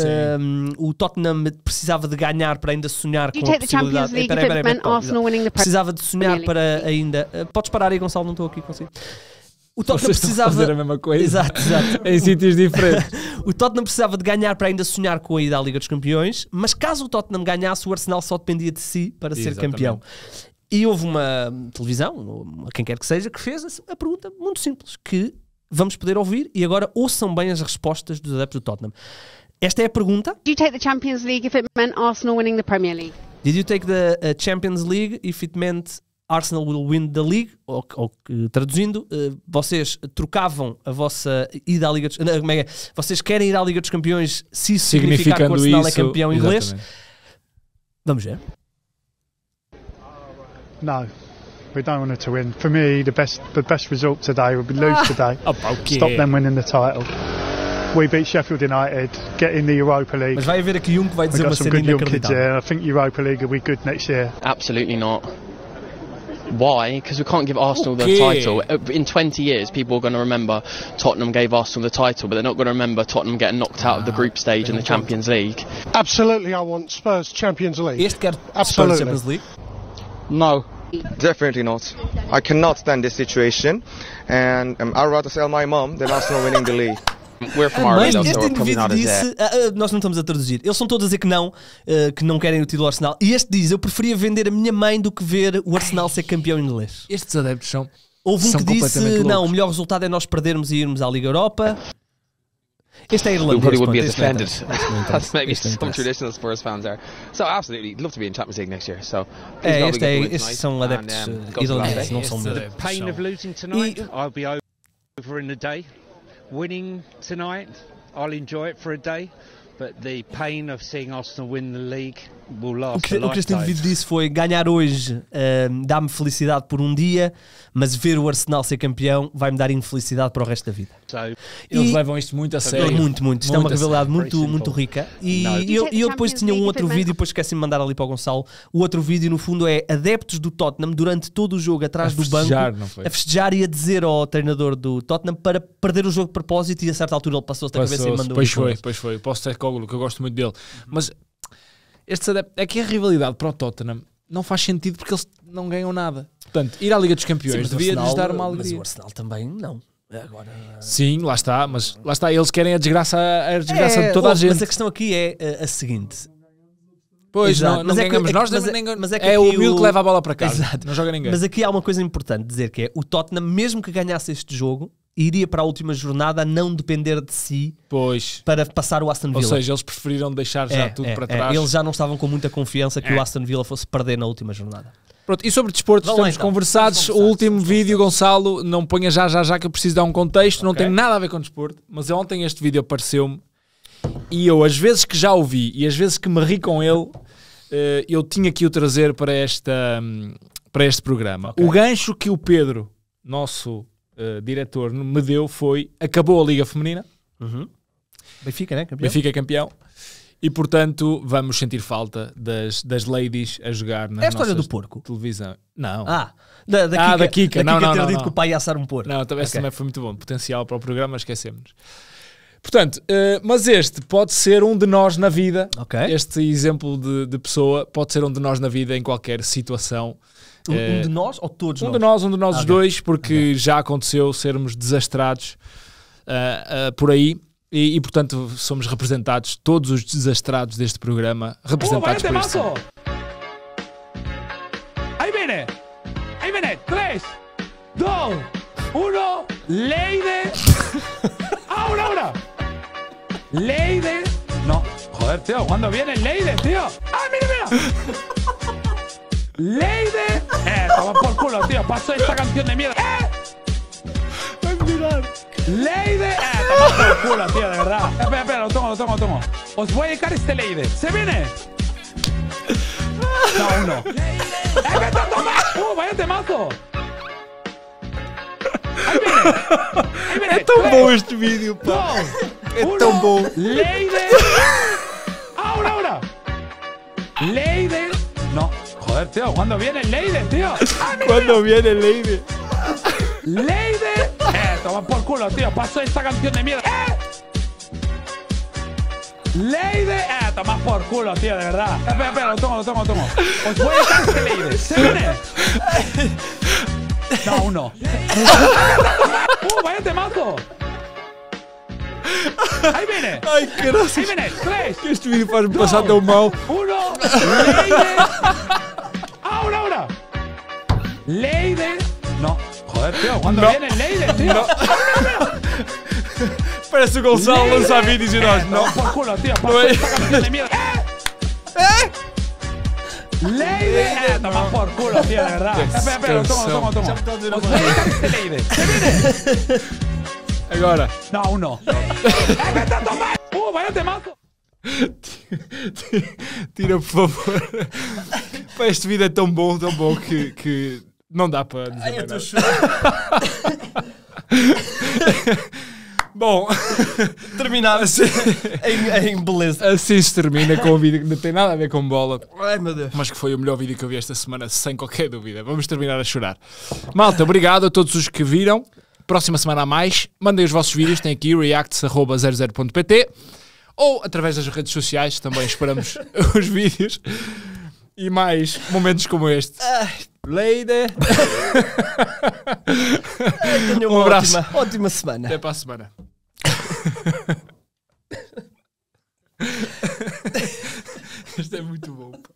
ehm, o Tottenham precisava de ganhar para ainda sonhar com a possibilidade... League, eh, peraí, peraí, peraí, precisava de sonhar para ainda... Uh, podes parar aí, Gonçalo, não estou aqui consigo. O Tottenham Vocês precisava fazer a mesma coisa. Exato, exato. em sítios diferentes. o Tottenham precisava de ganhar para ainda sonhar com a ida à Liga dos Campeões, mas caso o Tottenham ganhasse, o Arsenal só dependia de si para ser campeão. E houve uma televisão, quem quer que seja, que fez a pergunta muito simples, que vamos poder ouvir e agora ouçam bem as respostas dos adeptos do Tottenham. Esta é a pergunta. Did you take the Champions League if it meant Arsenal winning the Premier League? Did you take the uh, Champions League if it meant Arsenal will win the league, ou, ou traduzindo, eh, vocês trocavam a vossa ida à Liga dos eh, Campeões. É é? Vocês querem ir à Liga dos Campeões se isso significar que o Arsenal é isso, é campeão inglês? Exatamente. Vamos ver. No, we don't want it to win. For me, the best the best result today would be lose ah. today. Oh, okay. Stop them winning the title. We beat Sheffield United, get in the Europa League. Mas vai haver aqui um que vai dizer uma cena inacreditável. I think Europa League will be good next year. Absolutely not. why? Because we can't give Arsenal okay. the title. Uh, in 20 years, people are going to remember Tottenham gave Arsenal the title, but they're not going to remember Tottenham getting knocked out of the ah, group stage in the Champions League. Absolutely, I want Spurs Champions League. Absolutely. Champions League. No. Definitely not. I cannot stand this situation, and um, I'd rather sell my mom than Arsenal winning the league. We're from Ireland, so este indivíduo disse, uh, nós não estamos a traduzir. Eles são todos a dizer que não, uh, que não querem o título Arsenal. E este diz: Eu preferia vender a minha mãe do que ver o Arsenal Ai. ser campeão inglês. Estes adeptos são. Houve um são que disse: loucos. Não, o melhor resultado é nós perdermos e irmos à Liga Europa. Este é irlandês. Probably would be offended. That's maybe some traditional Spurs fans are. So absolutely, love to be in Champions League next year. So é, este é, estes são adeptos eh, irlandeses, não são meus. Pain of losing tonight. I'll be over in a day. winning tonight. I'll enjoy it for a day. O que, o Cristiano Vido disse foi: ganhar hoje uh, dá-me felicidade por um dia, mas ver o Arsenal ser campeão vai-me dar infelicidade para o resto da vida. Eles levam isto muito a sério. Muito, muito. Isto muito é uma rivalidade muito, muito rica. E eu, eu depois tinha um outro vídeo, depois esqueci de mandar ali para o Gonçalo. O outro vídeo, no fundo, é adeptos do Tottenham durante todo o jogo atrás do banco a festejar e a dizer ao treinador do Tottenham para perder o jogo de propósito. E a certa altura ele passou-se da cabeça e mandou. Pois foi, pois foi. Posso ter Postacoglu, que eu gosto muito dele. Mas estes adeptos, é que a rivalidade para o Tottenham não faz sentido porque eles não ganham nada. Portanto, ir à Liga dos Campeões Sim, devia-nos dar uma alegria. Mas o Arsenal também não. Agora... Sim, lá está, mas lá está, eles querem a desgraça, a desgraça é, de toda a gente. Mas a questão aqui é eh, a, seguinte: Pois, Exato. não, não mas é ganhamos é que, nós, mas, nem, é- mas é, que é o humilde que leva a bola para casa. Exato. Não joga ninguém. Mas aqui há uma coisa importante dizer que é o Tottenham, mesmo que ganhasse este jogo, iria para a última jornada a não depender de si pois. para passar o Aston Villa. Ou seja, eles preferiram deixar já é, tudo é, para é. trás. É. Eles já não estavam com muita confiança que é. o Aston Villa fosse perder na última jornada. Pronto, e sobre desporto estamos então. conversados. o último vídeo, Gonçalo, não ponha já, já, já que eu preciso dar um contexto, okay. não tem nada a ver com desporto, mas é ontem este vídeo apareceu-me e eu, às vezes que já o vi e às vezes que me ri com ele, eh, eu tinha que o trazer para, esta, hum, para este programa. Okay. O gancho que o Pedro, nosso eh, diretor me deu foi: acabou a Liga Feminina. Uhum. Benfica, né? Campeão. Benfica é campeão. E portanto, vamos sentir falta das, das ladies a jogar na é a história do porco. televisão. Não. Ah, da, da ah, Kika, da Kika. Da não, Kika não, ter não, dito não. que o pai ia assar um porco. Não, também, okay. também foi muito bom. Potencial para o programa, esquecemos. Portanto, uh, mas este pode ser um de nós na vida. Okay. Este exemplo de, de pessoa pode ser um de nós na vida em qualquer situação um, um, é, de nós ou todos um nós? Um de nós, um de nós ah, dois, porque okay. já aconteceu sermos desastrados uh, uh, por aí. E, e, portanto somos representados, todos os desastrados deste programa, representados por este. Oh, aí vem! Aí vem! 3, 2, 1, Leide! Ahora, ahora! Leide! No, joder, tio, quando viene Leide, tio! ¡Ah, mira, mira! Lady. Eh, toma por culo, tío. Paso esta canción de mierda. ¡Eh! Mirar. Lady. Eh, toma por culo, tío, de verdad. Espera, espera, lo tomo, lo tomo, lo tomo. Os voy a dedicar este Lady. ¿Se viene? No, no. ¡Eh, que está tomando! ¡Uh, vaya temazo! Ahí viene. Ahí viene. Es tan este vídeo, pa. Es tan Lady. Ahora, ahora. Lady. No. Joder, tío, ¿cuándo viene Leide, tío? ¡Ah, ¿Cuándo viene Leide? ¡Leide! ¡Eh, toma por culo, tío! ¡Paso esta canción de mierda! ¡Eh! ¡Leide! ¡Eh, toma por culo, tío, de verdad! Eh, espera, espera, lo tomo, lo tomo, lo tomo. Os voy a echar este Leide. ¡Se viene! No, uno. ¡Uh, vaya temazo! ¡Ahí viene! ¡Ay, qué gracioso! ¡Ahí viene! ¡Tres! ¿Qué estoy pasando, Mao? ¡Uno! ¡Leide! una, una. No. Joder, tío, ¿cuándo viene Leiden, tío? No. su Gonzalo y no, por culo, tío. Por culo, no. ¿Eh? Eh, por culo, tío, de verdad. Espera, espera, toma, toma, toma. ¿Qué ¡Uh, viene? Agora. No, não. Tira, por favor. Pá, este vídeo é tão bom, tão bom que, que não dá para. Ai, eu estou Bom, terminava assim, em, em, beleza. Assim se termina com um vídeo que não tem nada a ver com bola. Ai meu Deus. Mas que foi o melhor vídeo que eu vi esta semana, sem qualquer dúvida. Vamos terminar a chorar. Malta, obrigado a todos os que viram. Próxima semana a mais. Mandem os vossos vídeos, tem aqui reacts.00.pt ou através das redes sociais, também esperamos os vídeos e mais momentos como este. Ai. Lady! Ai, um abraço. Ótima, ótima semana. Até para a semana. Isto é muito bom.